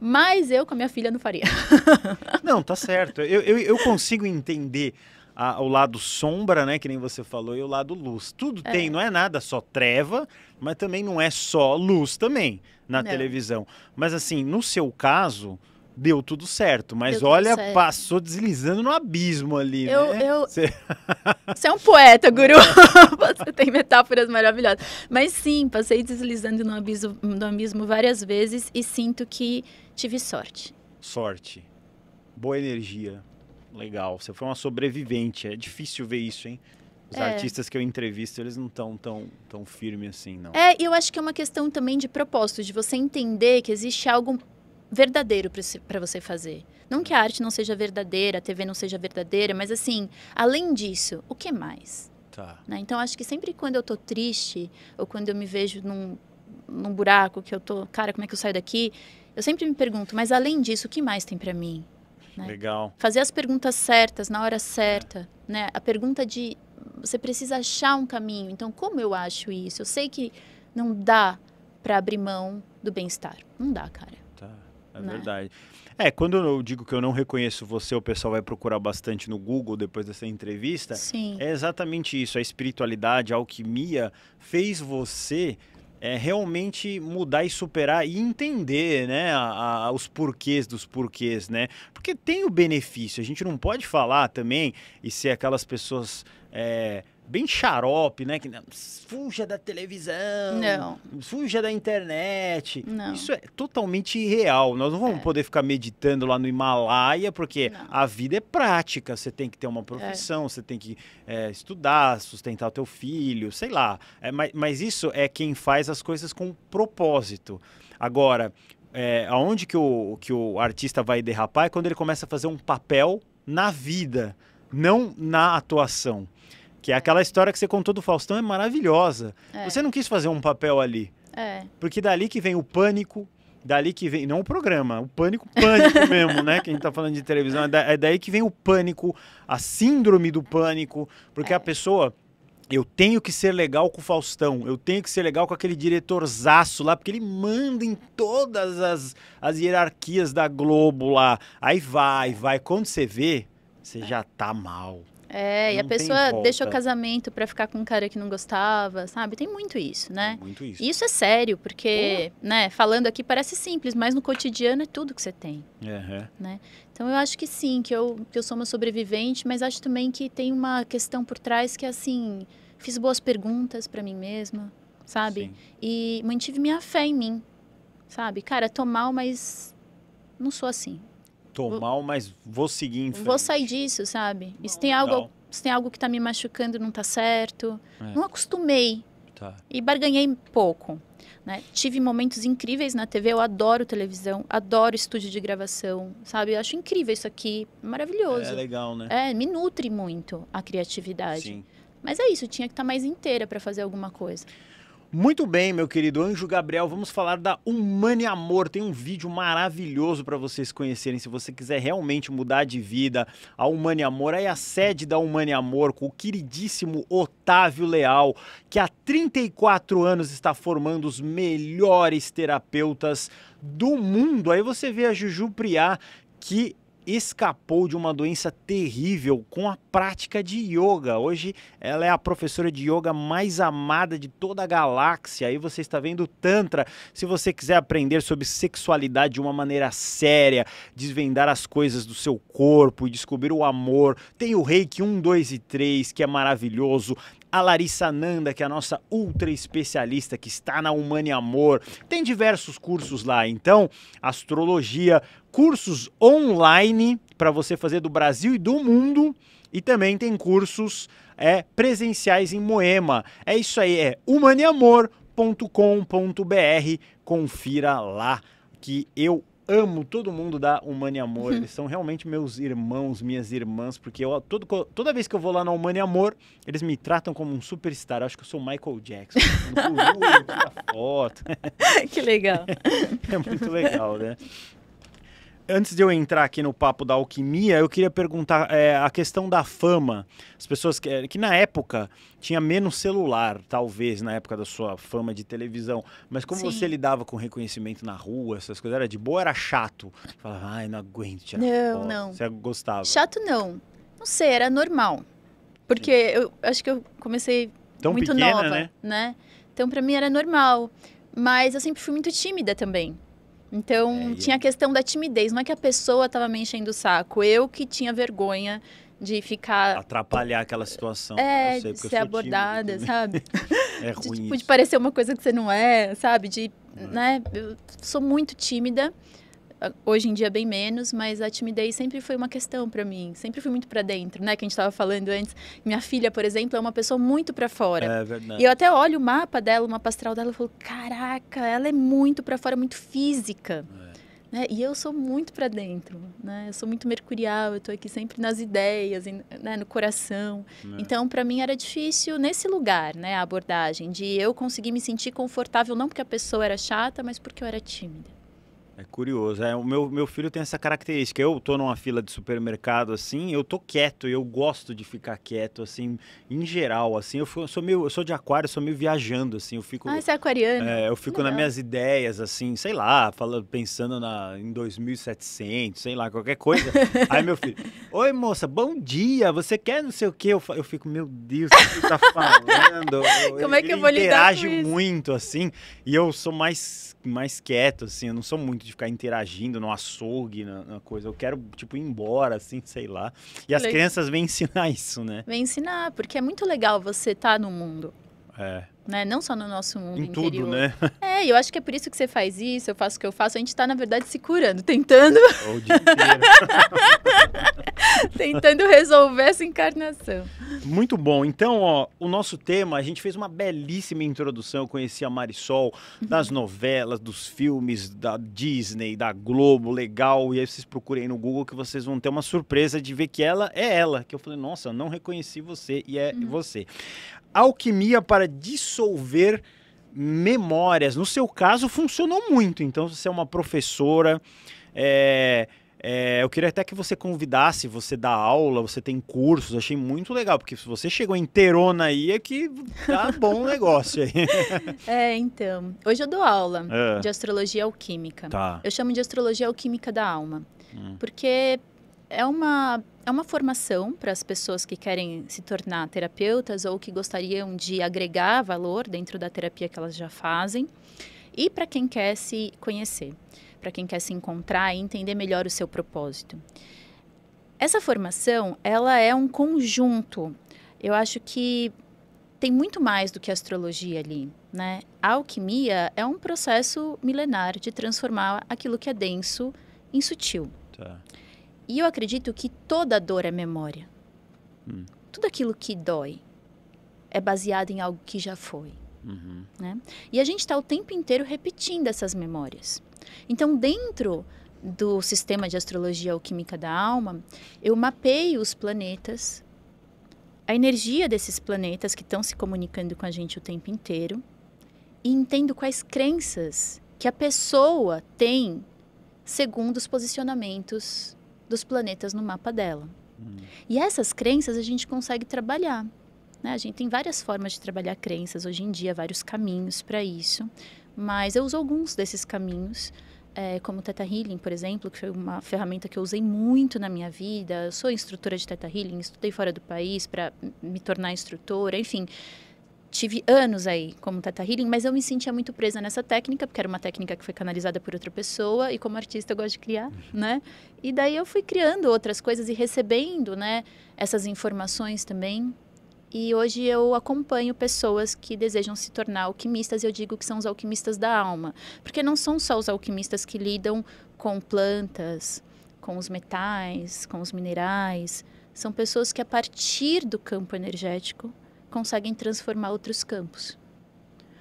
Mas eu com a minha filha não faria. não, tá certo. Eu, eu, eu consigo entender a, o lado sombra, né? Que nem você falou, e o lado luz. Tudo é. tem, não é nada só treva, mas também não é só luz também na não. televisão. Mas assim, no seu caso deu tudo certo, mas olha, certo. passou deslizando no abismo ali, eu, né? Eu... Você... Você é um poeta, guru. Você tem metáforas maravilhosas. Mas sim, passei deslizando no abismo, no abismo várias vezes e sinto que tive sorte. Sorte. Boa energia. Legal. Você foi uma sobrevivente. É difícil ver isso, hein? Os é. artistas que eu entrevisto, eles não estão tão, tão firmes assim, não. É, e eu acho que é uma questão também de propósito, de você entender que existe algo verdadeiro para você fazer. Não que a arte não seja verdadeira, a TV não seja verdadeira, mas assim, além disso, o que mais? Tá. Né? Então acho que sempre quando eu tô triste ou quando eu me vejo num, num buraco que eu tô, cara, como é que eu saio daqui? Eu sempre me pergunto, mas além disso, o que mais tem para mim? Né? Legal. Fazer as perguntas certas na hora certa, é. né? A pergunta de você precisa achar um caminho. Então, como eu acho isso? Eu sei que não dá para abrir mão do bem-estar. Não dá, cara. É né? verdade. É, quando eu digo que eu não reconheço você, o pessoal vai procurar bastante no Google depois dessa entrevista. Sim. É exatamente isso. A espiritualidade, a alquimia fez você é, realmente mudar e superar e entender né, a, a, os porquês dos porquês, né? Porque tem o benefício, a gente não pode falar também e ser aquelas pessoas é, bem xarope, né? Que fuja da televisão, não. fuja da internet. Não. Isso é totalmente irreal. Nós não vamos é. poder ficar meditando lá no Himalaia, porque não. a vida é prática. Você tem que ter uma profissão, é. você tem que é, estudar, sustentar o teu filho, sei lá. É, mas, mas, isso é quem faz as coisas com propósito. Agora, é, aonde que o, que o artista vai derrapar é quando ele começa a fazer um papel na vida, não na atuação. Que é aquela história que você contou do Faustão é maravilhosa. É. Você não quis fazer um papel ali. É. Porque dali que vem o pânico, dali que vem. Não o programa, o pânico, pânico mesmo, né? Que a gente tá falando de televisão. É, da, é daí que vem o pânico, a síndrome do pânico. Porque a é. pessoa. Eu tenho que ser legal com o Faustão, eu tenho que ser legal com aquele diretorzaço lá, porque ele manda em todas as, as hierarquias da Globo lá. Aí vai, vai. Quando você vê, você já tá mal. É, não e a pessoa deixou casamento para ficar com um cara que não gostava, sabe? Tem muito isso, né? É muito isso. Isso é sério, porque, Pô. né, falando aqui parece simples, mas no cotidiano é tudo que você tem. Uhum. Né? Então eu acho que sim, que eu, que eu sou uma sobrevivente, mas acho também que tem uma questão por trás que é assim, fiz boas perguntas para mim mesma, sabe? Sim. E mantive minha fé em mim, sabe? Cara, tô mal, mas não sou assim. Tô vou, mal, mas vou seguir em frente. Vou sair disso, sabe? Isso tem algo, se tem algo que tá me machucando, não tá certo. É. Não acostumei. Tá. E barganhei pouco. Né? Tive momentos incríveis na TV, eu adoro televisão, adoro estúdio de gravação, sabe? Eu acho incrível isso aqui, maravilhoso. É legal, né? É, me nutre muito a criatividade. Sim. Mas é isso, tinha que estar tá mais inteira para fazer alguma coisa. Muito bem, meu querido Anjo Gabriel, vamos falar da Humane Amor. Tem um vídeo maravilhoso para vocês conhecerem. Se você quiser realmente mudar de vida, a Humane Amor é a sede da Humane Amor com o queridíssimo Otávio Leal, que há 34 anos está formando os melhores terapeutas do mundo. Aí você vê a Juju Priá, que escapou de uma doença terrível com a prática de yoga. Hoje ela é a professora de yoga mais amada de toda a galáxia. Aí você está vendo Tantra. Se você quiser aprender sobre sexualidade de uma maneira séria, desvendar as coisas do seu corpo e descobrir o amor, tem o Reiki 1, 2 e 3, que é maravilhoso a Larissa Nanda, que é a nossa ultra especialista que está na Humane Amor. Tem diversos cursos lá, então, astrologia, cursos online para você fazer do Brasil e do mundo e também tem cursos é, presenciais em Moema. É isso aí, é humaneamor.com.br. Confira lá que eu amo todo mundo da Humane Amor. Uhum. Eles são realmente meus irmãos, minhas irmãs, porque eu, todo, toda vez que eu vou lá na Humane Amor, eles me tratam como um superstar. Eu acho que eu sou Michael Jackson. Eu tira foto. que legal. é muito legal, né? antes de eu entrar aqui no papo da alquimia, eu queria perguntar é, a questão da fama. As pessoas que, é, que na época tinha menos celular, talvez, na época da sua fama de televisão. Mas como Sim. você lidava com reconhecimento na rua, essas coisas? Era de boa era chato? Falava, ai, não aguento tirar Não, foto. não. Você gostava? Chato não. Não sei, era normal. Porque eu acho que eu comecei Tão muito pequena, nova, né? né? Então, para mim era normal. Mas eu sempre fui muito tímida também. Então, é, tinha a questão da timidez. Não é que a pessoa estava me enchendo o saco. Eu que tinha vergonha de ficar... Atrapalhar aquela situação. É, sei, de ser abordada, sabe? é tipo, ruim de, tipo, de parecer uma coisa que você não é, sabe? De, é. né? Eu sou muito tímida. Hoje em dia bem menos, mas a timidez sempre foi uma questão para mim. Sempre fui muito para dentro, né? Que a gente estava falando antes. Minha filha, por exemplo, é uma pessoa muito para fora. É verdade. E eu até olho o mapa dela, o mapa astral dela, e falo: "Caraca, ela é muito para fora, muito física". É. Né? E eu sou muito para dentro, né? Eu sou muito mercurial, eu estou aqui sempre nas ideias, né? no coração. É. Então, para mim era difícil nesse lugar, né, a abordagem de eu conseguir me sentir confortável não porque a pessoa era chata, mas porque eu era tímida. É curioso. É, o meu, meu filho tem essa característica. Eu tô numa fila de supermercado assim, eu tô quieto, eu gosto de ficar quieto assim, em geral assim. Eu, fico, eu sou meio eu sou de aquário, sou meio viajando assim, eu fico Ah, você é aquariano. É, eu fico nas minhas ideias assim, sei lá, falando pensando na em 2700, sei lá, qualquer coisa. Aí meu filho: "Oi, moça, bom dia. Você quer não sei o quê?" Eu, eu fico: "Meu Deus, o que você tá falando?" Como é que eu vou lidar com isso? interage muito assim, e eu sou mais mais quieto assim, eu não sou muito ficar interagindo no açougue, na, na, coisa. Eu quero, tipo, ir embora, assim, sei lá. E as Le... crianças vêm ensinar isso, né? Vem ensinar, porque é muito legal você estar tá no mundo. É. Né? Não só no nosso mundo em interior. tudo, né? É, eu acho que é por isso que você faz isso, eu faço o que eu faço. A gente está na verdade, se curando, tentando... O dia tentando resolver essa encarnação. Muito bom. Então, ó, o nosso tema, a gente fez uma belíssima introdução. Eu conheci a Marisol das uhum. novelas, dos filmes, da Disney, da Globo, legal. E aí vocês procurem no Google que vocês vão ter uma surpresa de ver que ela é ela. Que eu falei, nossa, não reconheci você e é uhum. você alquimia para dissolver memórias. No seu caso, funcionou muito. Então, você é uma professora. É, é, eu queria até que você convidasse, você dá aula, você tem cursos, achei muito legal, porque se você chegou inteirona aí, é que dá bom negócio aí. É, então. Hoje eu dou aula é. de astrologia alquímica. Tá. Eu chamo de astrologia alquímica da alma. Hum. Porque é uma é uma formação para as pessoas que querem se tornar terapeutas ou que gostariam de agregar valor dentro da terapia que elas já fazem e para quem quer se conhecer, para quem quer se encontrar e entender melhor o seu propósito. Essa formação, ela é um conjunto. Eu acho que tem muito mais do que astrologia ali, né? A alquimia é um processo milenar de transformar aquilo que é denso em sutil. Tá. E eu acredito que toda dor é memória. Hum. Tudo aquilo que dói é baseado em algo que já foi. Uhum. Né? E a gente está o tempo inteiro repetindo essas memórias. Então, dentro do sistema de astrologia alquímica da alma, eu mapeio os planetas, a energia desses planetas que estão se comunicando com a gente o tempo inteiro, e entendo quais crenças que a pessoa tem segundo os posicionamentos dos planetas no mapa dela. Hum. E essas crenças a gente consegue trabalhar. Né? A gente tem várias formas de trabalhar crenças hoje em dia, vários caminhos para isso, mas eu uso alguns desses caminhos. É, como Teta Healing, por exemplo, que foi uma ferramenta que eu usei muito na minha vida. Eu sou instrutora de Teta Healing, estudei fora do país para me tornar instrutora, enfim tive anos aí como teta healing, mas eu me sentia muito presa nessa técnica, porque era uma técnica que foi canalizada por outra pessoa e como artista eu gosto de criar, uhum. né? E daí eu fui criando outras coisas e recebendo, né, essas informações também. E hoje eu acompanho pessoas que desejam se tornar alquimistas, e eu digo que são os alquimistas da alma, porque não são só os alquimistas que lidam com plantas, com os metais, com os minerais, são pessoas que a partir do campo energético conseguem transformar outros campos.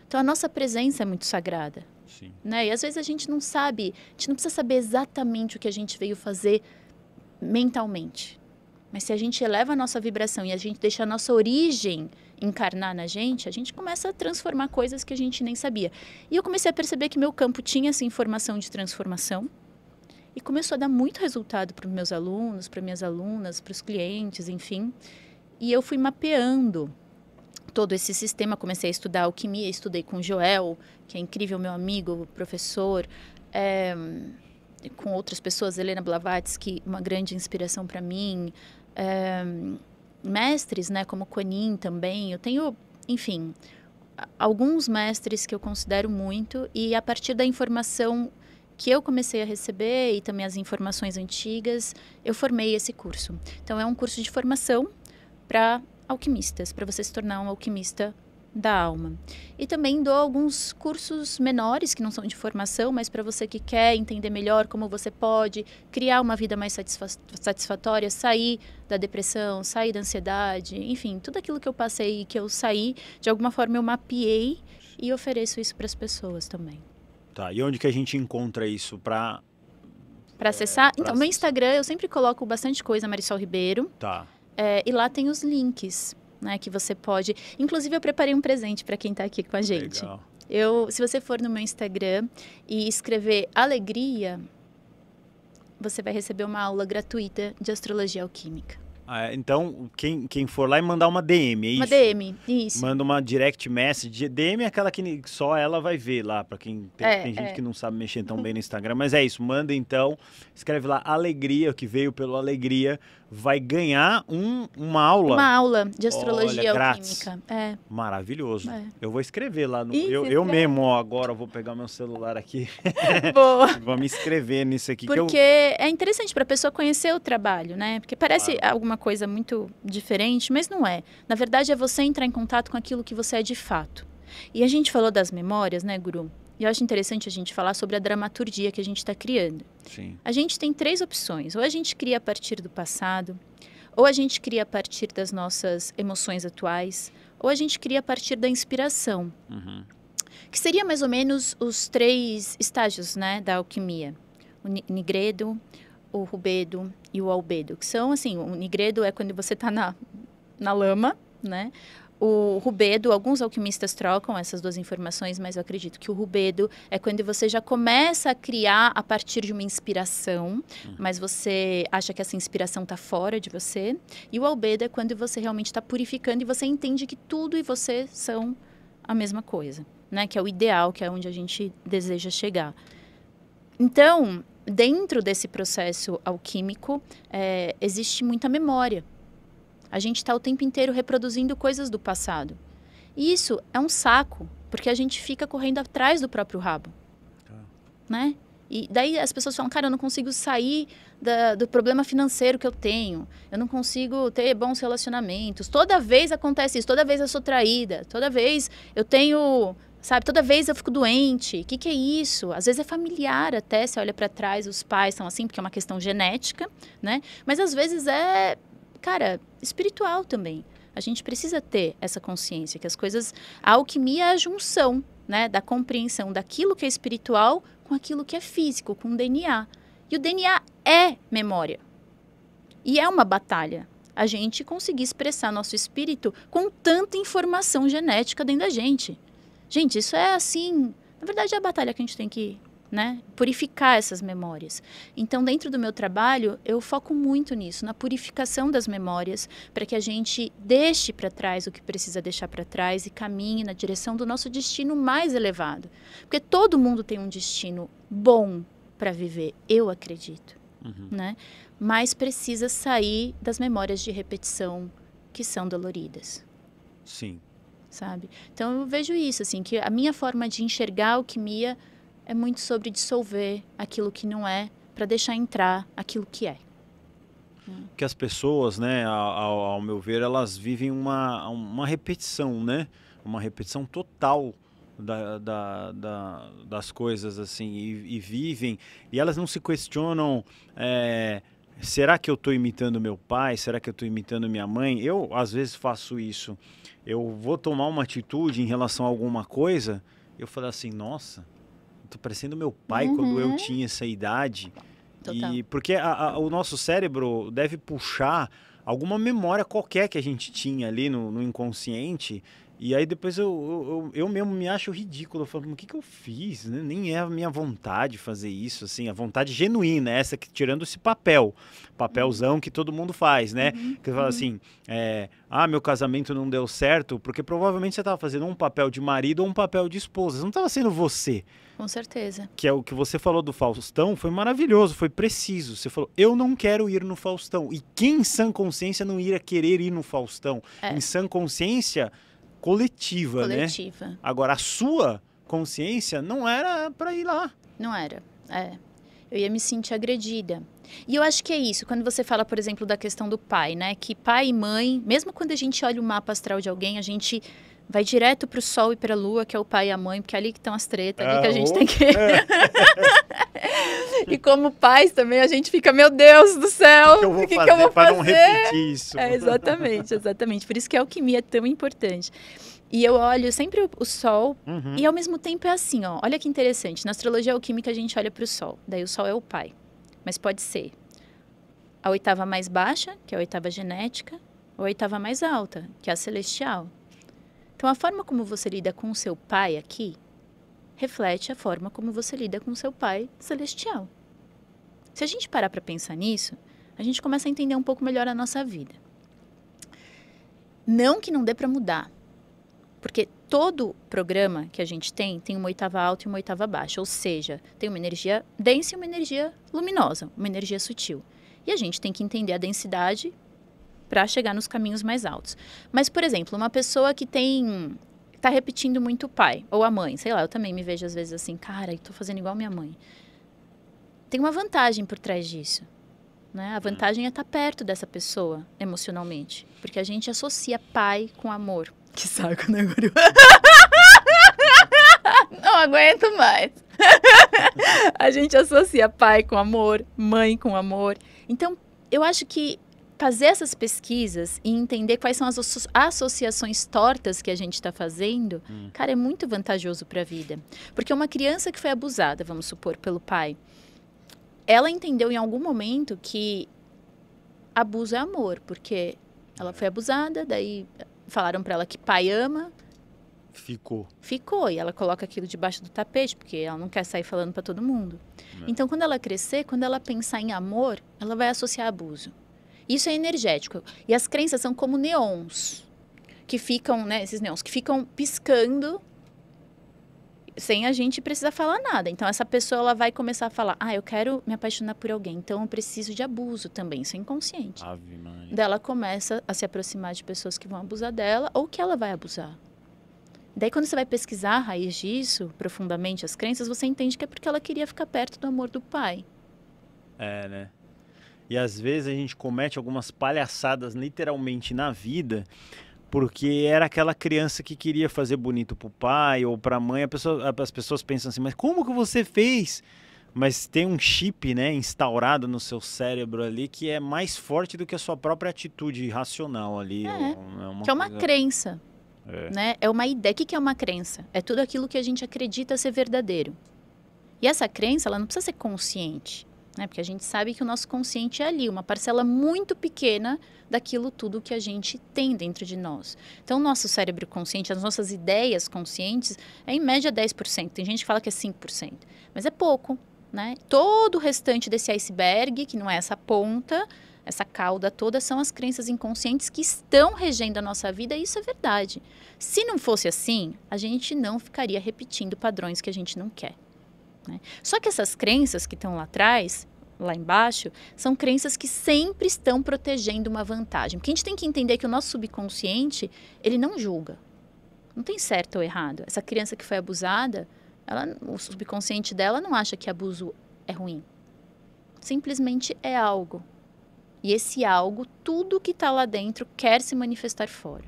Então a nossa presença é muito sagrada. Sim. Né? E às vezes a gente não sabe, a gente não precisa saber exatamente o que a gente veio fazer mentalmente. Mas se a gente eleva a nossa vibração e a gente deixa a nossa origem encarnar na gente, a gente começa a transformar coisas que a gente nem sabia. E eu comecei a perceber que meu campo tinha essa informação de transformação e começou a dar muito resultado para os meus alunos, para minhas alunas, para os clientes, enfim. E eu fui mapeando todo esse sistema, comecei a estudar alquimia, estudei com Joel, que é incrível, meu amigo, professor, é, com outras pessoas, Helena Blavatsky, é uma grande inspiração para mim, é, mestres, né, como Conin também, eu tenho, enfim, alguns mestres que eu considero muito e a partir da informação que eu comecei a receber e também as informações antigas, eu formei esse curso. Então é um curso de formação para alquimistas, para você se tornar um alquimista da alma. E também dou alguns cursos menores que não são de formação, mas para você que quer entender melhor como você pode criar uma vida mais satisfa satisfatória, sair da depressão, sair da ansiedade, enfim, tudo aquilo que eu passei e que eu saí, de alguma forma eu mapeei e ofereço isso para as pessoas também. Tá, e onde que a gente encontra isso para para é, acessar? É, pra então, acessar. meu Instagram eu sempre coloco bastante coisa Marisol Ribeiro. Tá. É, e lá tem os links, né? Que você pode. Inclusive, eu preparei um presente para quem está aqui com a gente. Legal. Eu, se você for no meu Instagram e escrever alegria, você vai receber uma aula gratuita de astrologia alquímica. Ah, é? então, quem, quem for lá e mandar uma DM, é uma isso? Uma DM, isso. Manda uma direct message. DM é aquela que só ela vai ver lá, para quem tem, é, tem gente é. que não sabe mexer tão bem no Instagram. Mas é isso, manda então, escreve lá Alegria, que veio pelo Alegria, vai ganhar um, uma aula. Uma aula de astrologia Olha, alquímica. É. Maravilhoso. É. Eu vou escrever lá no. Isso, eu, eu tá mesmo ó, agora vou pegar meu celular aqui. Boa. vou me inscrever nisso aqui. Porque eu... é interessante para a pessoa conhecer o trabalho, né? Porque parece claro. alguma coisa muito diferente, mas não é. Na verdade, é você entrar em contato com aquilo que você é de fato. E a gente falou das memórias, né, Guru? E eu acho interessante a gente falar sobre a dramaturgia que a gente está criando. Sim. A gente tem três opções: ou a gente cria a partir do passado, ou a gente cria a partir das nossas emoções atuais, ou a gente cria a partir da inspiração. Uhum. Que seria mais ou menos os três estágios né, da alquimia: o nigredo, o rubedo e o albedo. Que são assim: o nigredo é quando você está na, na lama, né? O rubedo, alguns alquimistas trocam essas duas informações, mas eu acredito que o rubedo é quando você já começa a criar a partir de uma inspiração, uhum. mas você acha que essa inspiração está fora de você. E o albedo é quando você realmente está purificando e você entende que tudo e você são a mesma coisa, né? Que é o ideal, que é onde a gente deseja chegar. Então, dentro desse processo alquímico, é, existe muita memória. A gente está o tempo inteiro reproduzindo coisas do passado. E isso é um saco, porque a gente fica correndo atrás do próprio rabo. Tá. Né? E daí as pessoas falam, cara, eu não consigo sair da, do problema financeiro que eu tenho. Eu não consigo ter bons relacionamentos. Toda vez acontece isso. Toda vez eu sou traída. Toda vez eu tenho, sabe? Toda vez eu fico doente. O que, que é isso? Às vezes é familiar até. Você olha para trás, os pais são assim, porque é uma questão genética, né? Mas às vezes é cara, espiritual também. A gente precisa ter essa consciência que as coisas. A alquimia é a junção né, da compreensão daquilo que é espiritual com aquilo que é físico, com o DNA. E o DNA é memória. E é uma batalha. A gente conseguir expressar nosso espírito com tanta informação genética dentro da gente. Gente, isso é assim. Na verdade, é a batalha que a gente tem que né? Purificar essas memórias. Então, dentro do meu trabalho, eu foco muito nisso, na purificação das memórias, para que a gente deixe para trás o que precisa deixar para trás e caminhe na direção do nosso destino mais elevado. Porque todo mundo tem um destino bom para viver, eu acredito, uhum. né? Mas precisa sair das memórias de repetição que são doloridas. Sim. Sabe? Então eu vejo isso assim, que a minha forma de enxergar o que Mia é muito sobre dissolver aquilo que não é para deixar entrar aquilo que é. Que as pessoas, né, ao, ao meu ver, elas vivem uma, uma repetição, né? Uma repetição total da, da, da, das coisas assim e, e, vivem e elas não se questionam é, será que eu estou imitando meu pai será que eu estou imitando minha mãe eu às vezes faço isso eu vou tomar uma atitude em relação a alguma coisa eu falo assim nossa tô parecendo meu pai uhum. quando eu uhum. tinha essa idade. Total. E porque a, a, o nosso cérebro deve puxar alguma memória qualquer que a gente tinha ali no, no inconsciente e aí depois eu, eu, eu, mesmo me acho ridículo. Eu falo, o que, que eu fiz? Né? Nem é a minha vontade fazer isso, assim, a vontade genuína, é essa que tirando esse papel, papelzão que todo mundo faz, né? Uhum, que fala uhum. assim, é, ah, meu casamento não deu certo, porque provavelmente você estava fazendo um papel de marido ou um papel de esposa. Você não estava sendo você. Com certeza. Que é o que você falou do Faustão, foi maravilhoso, foi preciso. Você falou, eu não quero ir no Faustão. E quem em sã consciência não iria querer ir no Faustão? É. Em sã consciência coletiva, coletiva. né? Agora, a sua consciência não era para ir lá. Não era, é. Eu ia me sentir agredida. E eu acho que é isso, quando você fala, por exemplo, da questão do pai, né? Que pai e mãe, mesmo quando a gente olha o mapa astral de alguém, a gente vai direto para o sol e para a lua, que é o pai e a mãe, porque é ali que estão as tretas, ah, ali que a é, gente tem que. É. e como pais também, a gente fica, meu Deus do céu, o que, que, eu vou fazer? Para não repetir isso. É, exatamente, exatamente. Por isso que a alquimia é tão importante. E eu olho sempre o sol uhum. e ao mesmo tempo é assim, ó. Olha que interessante. Na astrologia alquímica a gente olha para o sol. Daí o sol é o pai. Mas pode ser a oitava mais baixa, que é a oitava genética, ou a oitava mais alta, que é a celestial. Então, a forma como você lida com o seu pai aqui reflete a forma como você lida com o seu pai celestial. Se a gente parar para pensar nisso, a gente começa a entender um pouco melhor a nossa vida. Não que não dê para mudar, porque todo programa que a gente tem tem uma oitava alta e uma oitava baixa, ou seja, tem uma energia densa e uma energia luminosa, uma energia sutil. E a gente tem que entender a densidade para chegar nos caminhos mais altos. Mas, por exemplo, uma pessoa que tem tá repetindo muito o pai ou a mãe, sei lá, eu também me vejo às vezes assim, cara, eu tô fazendo igual minha mãe. Tem uma vantagem por trás disso. Né? A é. vantagem é estar tá perto dessa pessoa emocionalmente. Porque a gente associa pai com amor. Que saco, né, Guru? Não aguento mais. a gente associa pai com amor, mãe com amor. Então, eu acho que fazer essas pesquisas e entender quais são as associações tortas que a gente está fazendo, hum. cara, é muito vantajoso para a vida. Porque uma criança que foi abusada, vamos supor, pelo pai, ela entendeu em algum momento que abuso é amor, porque ela foi abusada, daí falaram para ela que pai ama. Ficou. Ficou, e ela coloca aquilo debaixo do tapete, porque ela não quer sair falando para todo mundo. É. Então, quando ela crescer, quando ela pensar em amor, ela vai associar abuso. Isso é energético. E as crenças são como neons que ficam, né, esses neons que ficam piscando sem a gente precisar falar nada. Então essa pessoa ela vai começar a falar: "Ah, eu quero me apaixonar por alguém, então eu preciso de abuso também, isso é inconsciente". Ave Maria. Dela começa a se aproximar de pessoas que vão abusar dela ou que ela vai abusar. Daí quando você vai pesquisar a raiz disso, profundamente as crenças, você entende que é porque ela queria ficar perto do amor do pai. É, né? E às vezes a gente comete algumas palhaçadas literalmente na vida, porque era aquela criança que queria fazer bonito pro pai ou pra mãe. Pessoa, as pessoas pensam assim, mas como que você fez? Mas tem um chip, né, instaurado no seu cérebro ali que é mais forte do que a sua própria atitude racional ali. É, é, é uma que é uma coisa... crença. É. Né? é uma ideia. O que é uma crença? É tudo aquilo que a gente acredita ser verdadeiro. E essa crença, ela não precisa ser consciente né? Porque a gente sabe que o nosso consciente é ali, uma parcela muito pequena daquilo tudo que a gente tem dentro de nós. Então, o nosso cérebro consciente, as nossas ideias conscientes, é em média 10%. Tem gente que fala que é 5%, mas é pouco, né? Todo o restante desse iceberg, que não é essa ponta, essa cauda toda, são as crenças inconscientes que estão regendo a nossa vida, e isso é verdade. Se não fosse assim, a gente não ficaria repetindo padrões que a gente não quer. Né? Só que essas crenças que estão lá atrás, lá embaixo, são crenças que sempre estão protegendo uma vantagem. Porque a gente tem que entender que o nosso subconsciente, ele não julga. Não tem certo ou errado. Essa criança que foi abusada, ela, o subconsciente dela não acha que abuso é ruim. Simplesmente é algo. E esse algo, tudo que está lá dentro, quer se manifestar fora.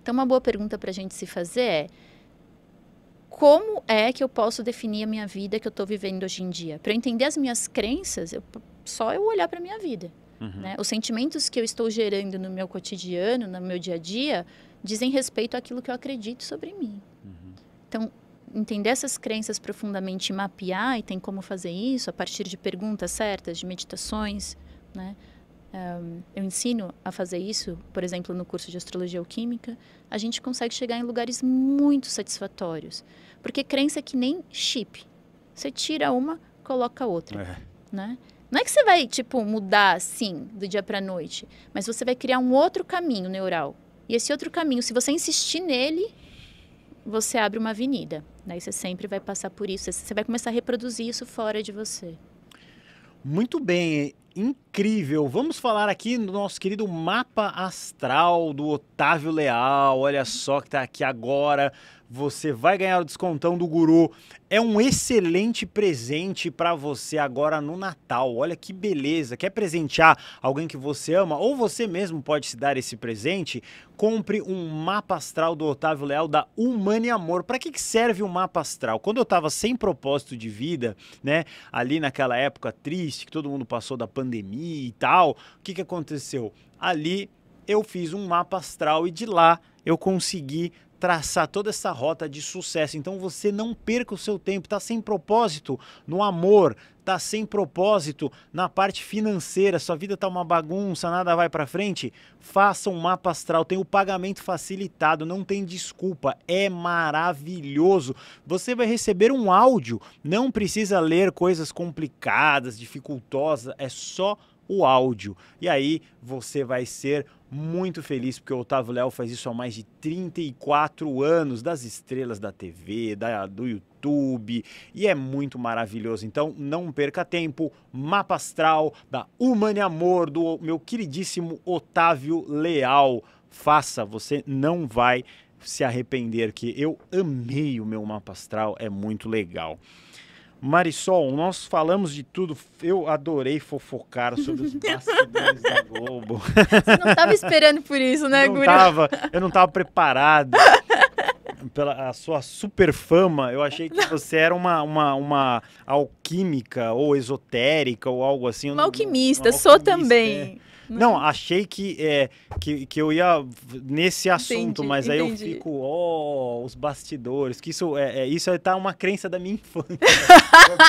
Então, uma boa pergunta para a gente se fazer é: como é que eu posso definir a minha vida que eu estou vivendo hoje em dia? Para entender as minhas crenças, eu, só eu olhar para a minha vida. Uhum. Né? Os sentimentos que eu estou gerando no meu cotidiano, no meu dia a dia, dizem respeito àquilo que eu acredito sobre mim. Uhum. Então, entender essas crenças profundamente, mapear, e tem como fazer isso a partir de perguntas certas, de meditações, né? eu ensino a fazer isso, por exemplo, no curso de astrologia ou química, a gente consegue chegar em lugares muito satisfatórios. Porque crença é que nem chip. Você tira uma, coloca outra, é. né? Não é que você vai, tipo, mudar assim, do dia para noite, mas você vai criar um outro caminho neural. E esse outro caminho, se você insistir nele, você abre uma avenida. Daí né? você sempre vai passar por isso, você vai começar a reproduzir isso fora de você. Muito bem incrível. Vamos falar aqui do nosso querido mapa astral do Otávio Leal. Olha só que está aqui agora você vai ganhar o descontão do Guru. É um excelente presente para você agora no Natal. Olha que beleza. Quer presentear alguém que você ama ou você mesmo pode se dar esse presente? Compre um mapa astral do Otávio Leal da Humane Amor. Para que, que serve o um mapa astral? Quando eu estava sem propósito de vida, né, ali naquela época triste que todo mundo passou da pandemia e tal, o que que aconteceu? Ali eu fiz um mapa astral e de lá eu consegui traçar toda essa rota de sucesso. Então você não perca o seu tempo, tá sem propósito no amor, tá sem propósito na parte financeira, sua vida tá uma bagunça, nada vai para frente. Faça um mapa astral, tem o pagamento facilitado, não tem desculpa, é maravilhoso. Você vai receber um áudio, não precisa ler coisas complicadas, dificultosas, é só o áudio. E aí você vai ser muito feliz porque o Otávio Léo faz isso há mais de 34 anos das estrelas da TV, da do YouTube, e é muito maravilhoso. Então, não perca tempo. Mapa astral da Humane Amor do meu queridíssimo Otávio Leal. Faça, você não vai se arrepender que eu amei o meu mapa astral, é muito legal. Marisol, nós falamos de tudo. Eu adorei fofocar sobre os bastidores da Globo. Você não estava esperando por isso, né, Guri? Eu não estava preparado. Pela sua super fama, eu achei que você era uma, uma, uma alquímica ou esotérica ou algo assim. Uma alquimista, uma alquimista sou também. É. Não, achei que, é, que, que eu ia nesse assunto, entendi, mas aí entendi. eu fico, ó, oh, os bastidores, que isso é, é, isso é, tá uma crença da minha infância.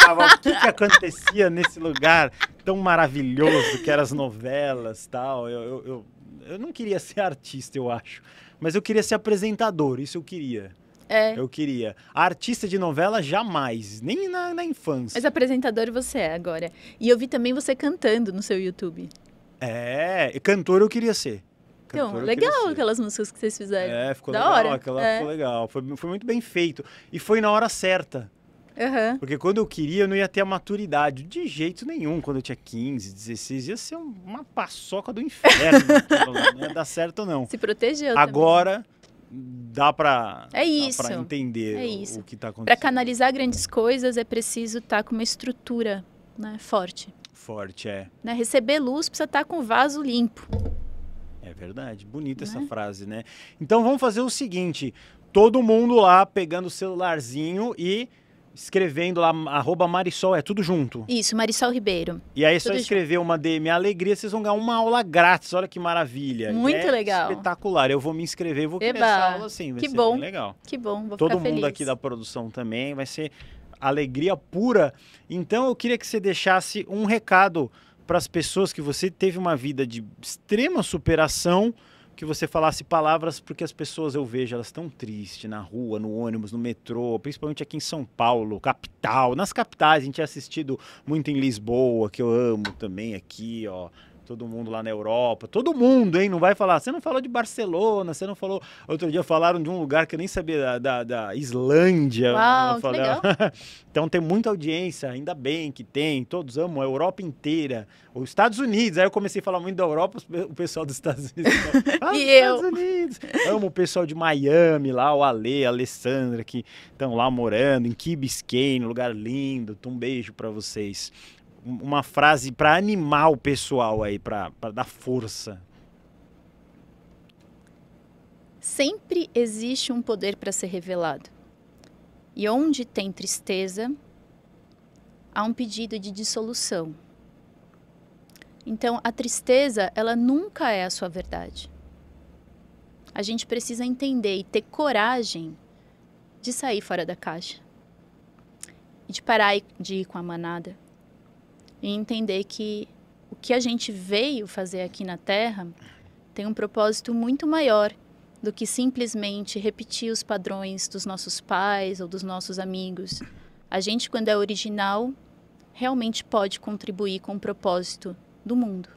tava, o que, que acontecia nesse lugar tão maravilhoso que eram as novelas tal? Eu, eu, eu, eu não queria ser artista, eu acho. Mas eu queria ser apresentador, isso eu queria. É. Eu queria. artista de novela, jamais. Nem na, na infância. Mas apresentador você é agora. E eu vi também você cantando no seu YouTube. É, cantor eu queria ser. então, legal aquelas músicas que vocês fizeram. É, ficou da legal, hora. aquela é. ficou legal. Foi, foi muito bem feito. E foi na hora certa. Uhum. Porque quando eu queria, eu não ia ter a maturidade de jeito nenhum. Quando eu tinha 15, 16, ia ser uma paçoca do inferno. Né? não ia dar certo, não. Se protegeu. Agora também. dá para é isso. Dá pra é entender é isso. o que está acontecendo. Para canalizar grandes coisas, é preciso estar tá com uma estrutura né, forte forte, é. Né? Receber luz precisa estar com o vaso limpo. É verdade, bonita essa né? frase, né? Então vamos fazer o seguinte: todo mundo lá pegando o celularzinho e escrevendo lá, arroba Marisol, é tudo junto. Isso, Marisol Ribeiro. E aí, é tudo só escrever junto. uma DM Alegria, vocês vão ganhar uma aula grátis, olha que maravilha. Muito é legal. Espetacular, eu vou me inscrever vou Eba. assim aula vai que ser bom. legal. Que bom, vou Todo mundo feliz. aqui da produção também, vai ser alegria pura. Então eu queria que você deixasse um recado para as pessoas que você teve uma vida de extrema superação, que você falasse palavras, porque as pessoas eu vejo, elas estão tristes na rua, no ônibus, no metrô, principalmente aqui em São Paulo, capital, nas capitais, a gente é assistido muito em Lisboa, que eu amo também aqui, ó, todo mundo lá na Europa, todo mundo, hein? Não vai falar. Você não falou de Barcelona, você não falou. Outro dia falaram de um lugar que eu nem sabia, da, da, da Islândia. Uau, que legal. então tem muita audiência, ainda bem que tem, todos amam a Europa inteira. Os Estados Unidos, aí eu comecei a falar muito da Europa, o pessoal dos Estados Unidos. Ah, e eu. Unidos. Amo o pessoal de Miami lá, o Ale, a Alessandra, que estão lá morando, em Key Biscayne, lugar lindo. Então, um beijo para vocês uma frase para animar o pessoal aí, para dar força? Sempre existe um poder para ser revelado. E onde tem tristeza, há um pedido de dissolução. Então, a tristeza, ela nunca é a sua verdade. A gente precisa entender e ter coragem de sair fora da caixa. E de parar de ir com a manada e entender que o que a gente veio fazer aqui na Terra tem um propósito muito maior do que simplesmente repetir os padrões dos nossos pais ou dos nossos amigos. A gente, quando é original, realmente pode contribuir com o propósito do mundo.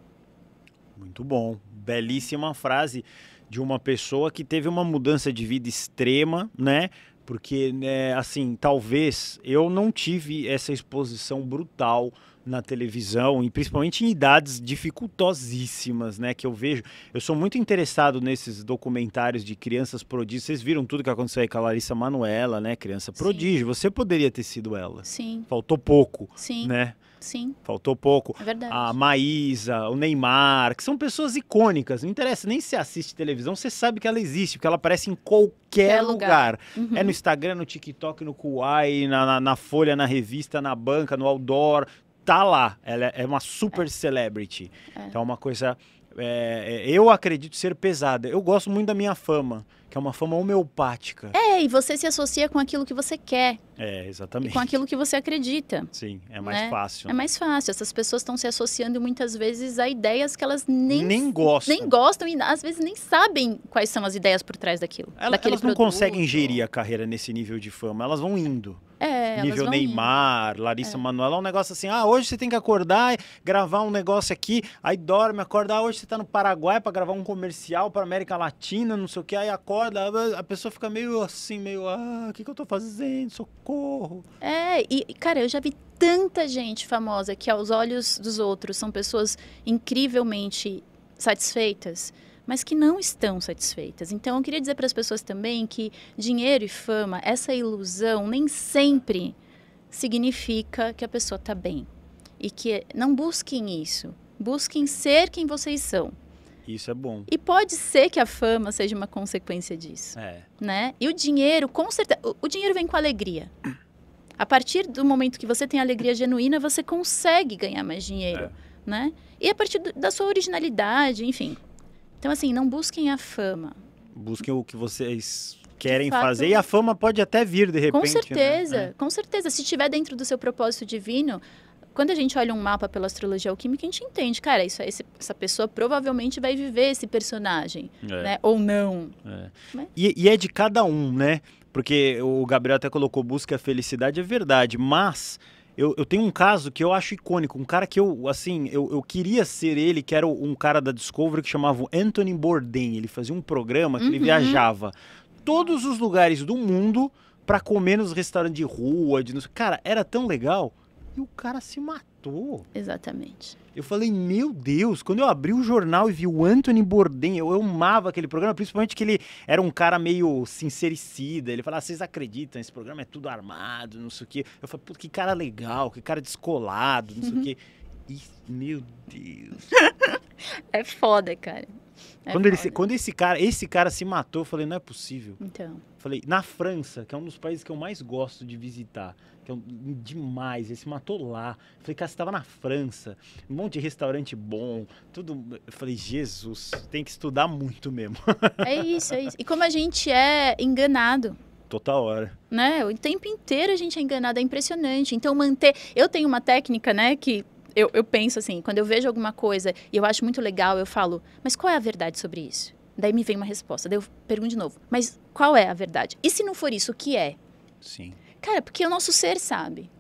Muito bom. Belíssima frase de uma pessoa que teve uma mudança de vida extrema, né? Porque, né, assim, talvez eu não tive essa exposição brutal na televisão, e principalmente em idades dificultosíssimas, né? Que eu vejo. Eu sou muito interessado nesses documentários de crianças prodígios. Vocês viram tudo que aconteceu aí com a Larissa Manuela, né? Criança prodígio. Sim. Você poderia ter sido ela. Sim. Faltou pouco. Sim. Né? Sim. Faltou pouco. É verdade. A Maísa, o Neymar, que são pessoas icônicas. Não interessa nem se assiste televisão, você sabe que ela existe, porque ela aparece em qualquer é lugar. lugar. Uhum. É no Instagram, no TikTok, no Kuai, na, na, na Folha, na revista, na banca, no outdoor está lá. Ela é, é uma super é. celebrity. É. Então é uma coisa. É, é, eu acredito ser pesada. Eu gosto muito da minha fama, que é uma fama homeopática. É, e você se associa com aquilo que você quer. É, exatamente. com aquilo que você acredita. Sim, é mais né? fácil. Né? É mais fácil. Essas pessoas estão se associando muitas vezes a ideias que elas nem, nem gostam. Nem gostam e às vezes nem sabem quais são as ideias por trás daquilo. Ela, elas produto. não conseguem gerir a carreira nesse nível de fama, elas vão indo. É, nível Neymar, Larissa é. Manoela, é um negócio assim, ah, hoje você tem que acordar, gravar um negócio aqui, aí dorme, acorda, ah, hoje você tá no Paraguai para gravar um comercial para América Latina, não sei o que, aí acorda, a pessoa fica meio assim, meio, ah, o que, que eu tô fazendo? Socorro socorro. É, e cara, eu já vi tanta gente famosa que aos olhos dos outros são pessoas incrivelmente satisfeitas, mas que não estão satisfeitas. Então eu queria dizer para as pessoas também que dinheiro e fama, essa ilusão nem sempre significa que a pessoa está bem. E que não busquem isso. Busquem ser quem vocês são. Isso é bom. E pode ser que a fama seja uma consequência disso. É. Né? E o dinheiro, com certeza. O, dinheiro vem com alegria. A partir do momento que você tem alegria genuína, você consegue ganhar mais dinheiro. É. Né? E a partir do, da sua originalidade, enfim. Então, assim, não busquem a fama. Busquem o que vocês querem fato, fazer e a fama pode até vir de repente. Com né? certeza, né? com certeza. Se tiver dentro do seu propósito divino, quando a gente olha um mapa pela astrologia alquímica, a gente entende, cara, isso, é, esse, essa pessoa provavelmente vai viver esse personagem, é. né? Ou não. É. Mas... E, e é de cada um, né? Porque o Gabriel até colocou busca a felicidade, é verdade, mas... Eu, eu, tenho um caso que eu acho icônico, um cara que eu, assim, eu, eu, queria ser ele, que era um cara da Discovery que chamava Anthony Bourdain. Ele fazia um programa que uhum. ele viajava todos os lugares do mundo para comer nos restaurantes de rua, de... Cara, era tão legal. E o cara se matou. Exatamente. Eu falei, meu Deus, quando eu abri o jornal e vi o Anthony Bourdain, eu, eu amava aquele programa, principalmente que ele era um cara meio sincericida. Ele falava, vocês acreditam, esse programa é tudo armado, não sei o quê. Eu falei, que cara legal, que cara descolado, não sei o quê. E, meu Deus. é foda, cara. É quando, ele, quando esse cara, esse cara se matou, eu falei, não é possível. Então. Falei, na França, que é um dos países que eu mais gosto de visitar, que é um, demais, ele se matou lá. Eu falei, cara, você estava na França, um monte de restaurante bom, tudo. Eu falei, Jesus, tem que estudar muito mesmo. É isso, é isso. E como a gente é enganado. Total hora. Né? O tempo inteiro a gente é enganado, é impressionante. Então manter. Eu tenho uma técnica, né, que eu, eu penso assim, quando eu vejo alguma coisa e eu acho muito legal, eu falo, mas qual é a verdade sobre isso? Daí me vem uma resposta. Daí eu pergunto de novo, mas qual é a verdade? E se não for isso, o que é? Sim. Cara, porque é o nosso ser sabe.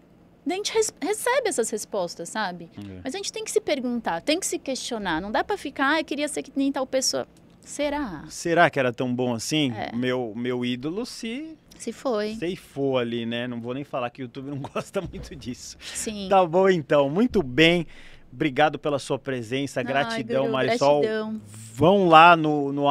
Daí a gente recebe essas respostas, sabe? É. Mas a gente tem que se perguntar, tem que se questionar. Não dá para ficar, ah, eu queria ser que nem tal pessoa. Será? Será que era tão bom assim? É. Meu, meu ídolo se se foi. for ali, né? Não vou nem falar que o YouTube não gosta muito disso. Sim. Tá bom então, muito bem. Obrigado pela sua presença, gratidão, Marisol. Gratidão. Vão lá no, no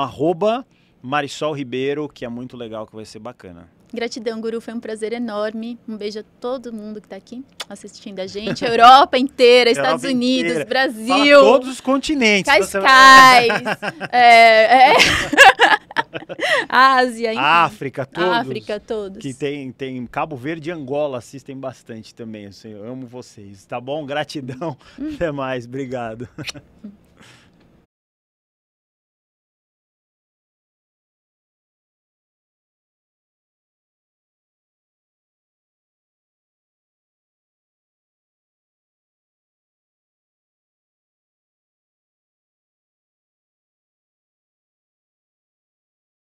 Marisol Ribeiro, que é muito legal, que vai ser bacana. Gratidão, Guru. Foi um prazer enorme. Um beijo a todo mundo que está aqui assistindo a gente. Europa inteira, Estados Europa Unidos, inteira. Brasil. Fala todos os continentes. Cascais. é, é... Ásia, enfim. África, todos. África, todos. Que tem, tem Cabo Verde e Angola assistem bastante também. eu amo vocês, tá bom? Gratidão. Hum. Até mais. Obrigado.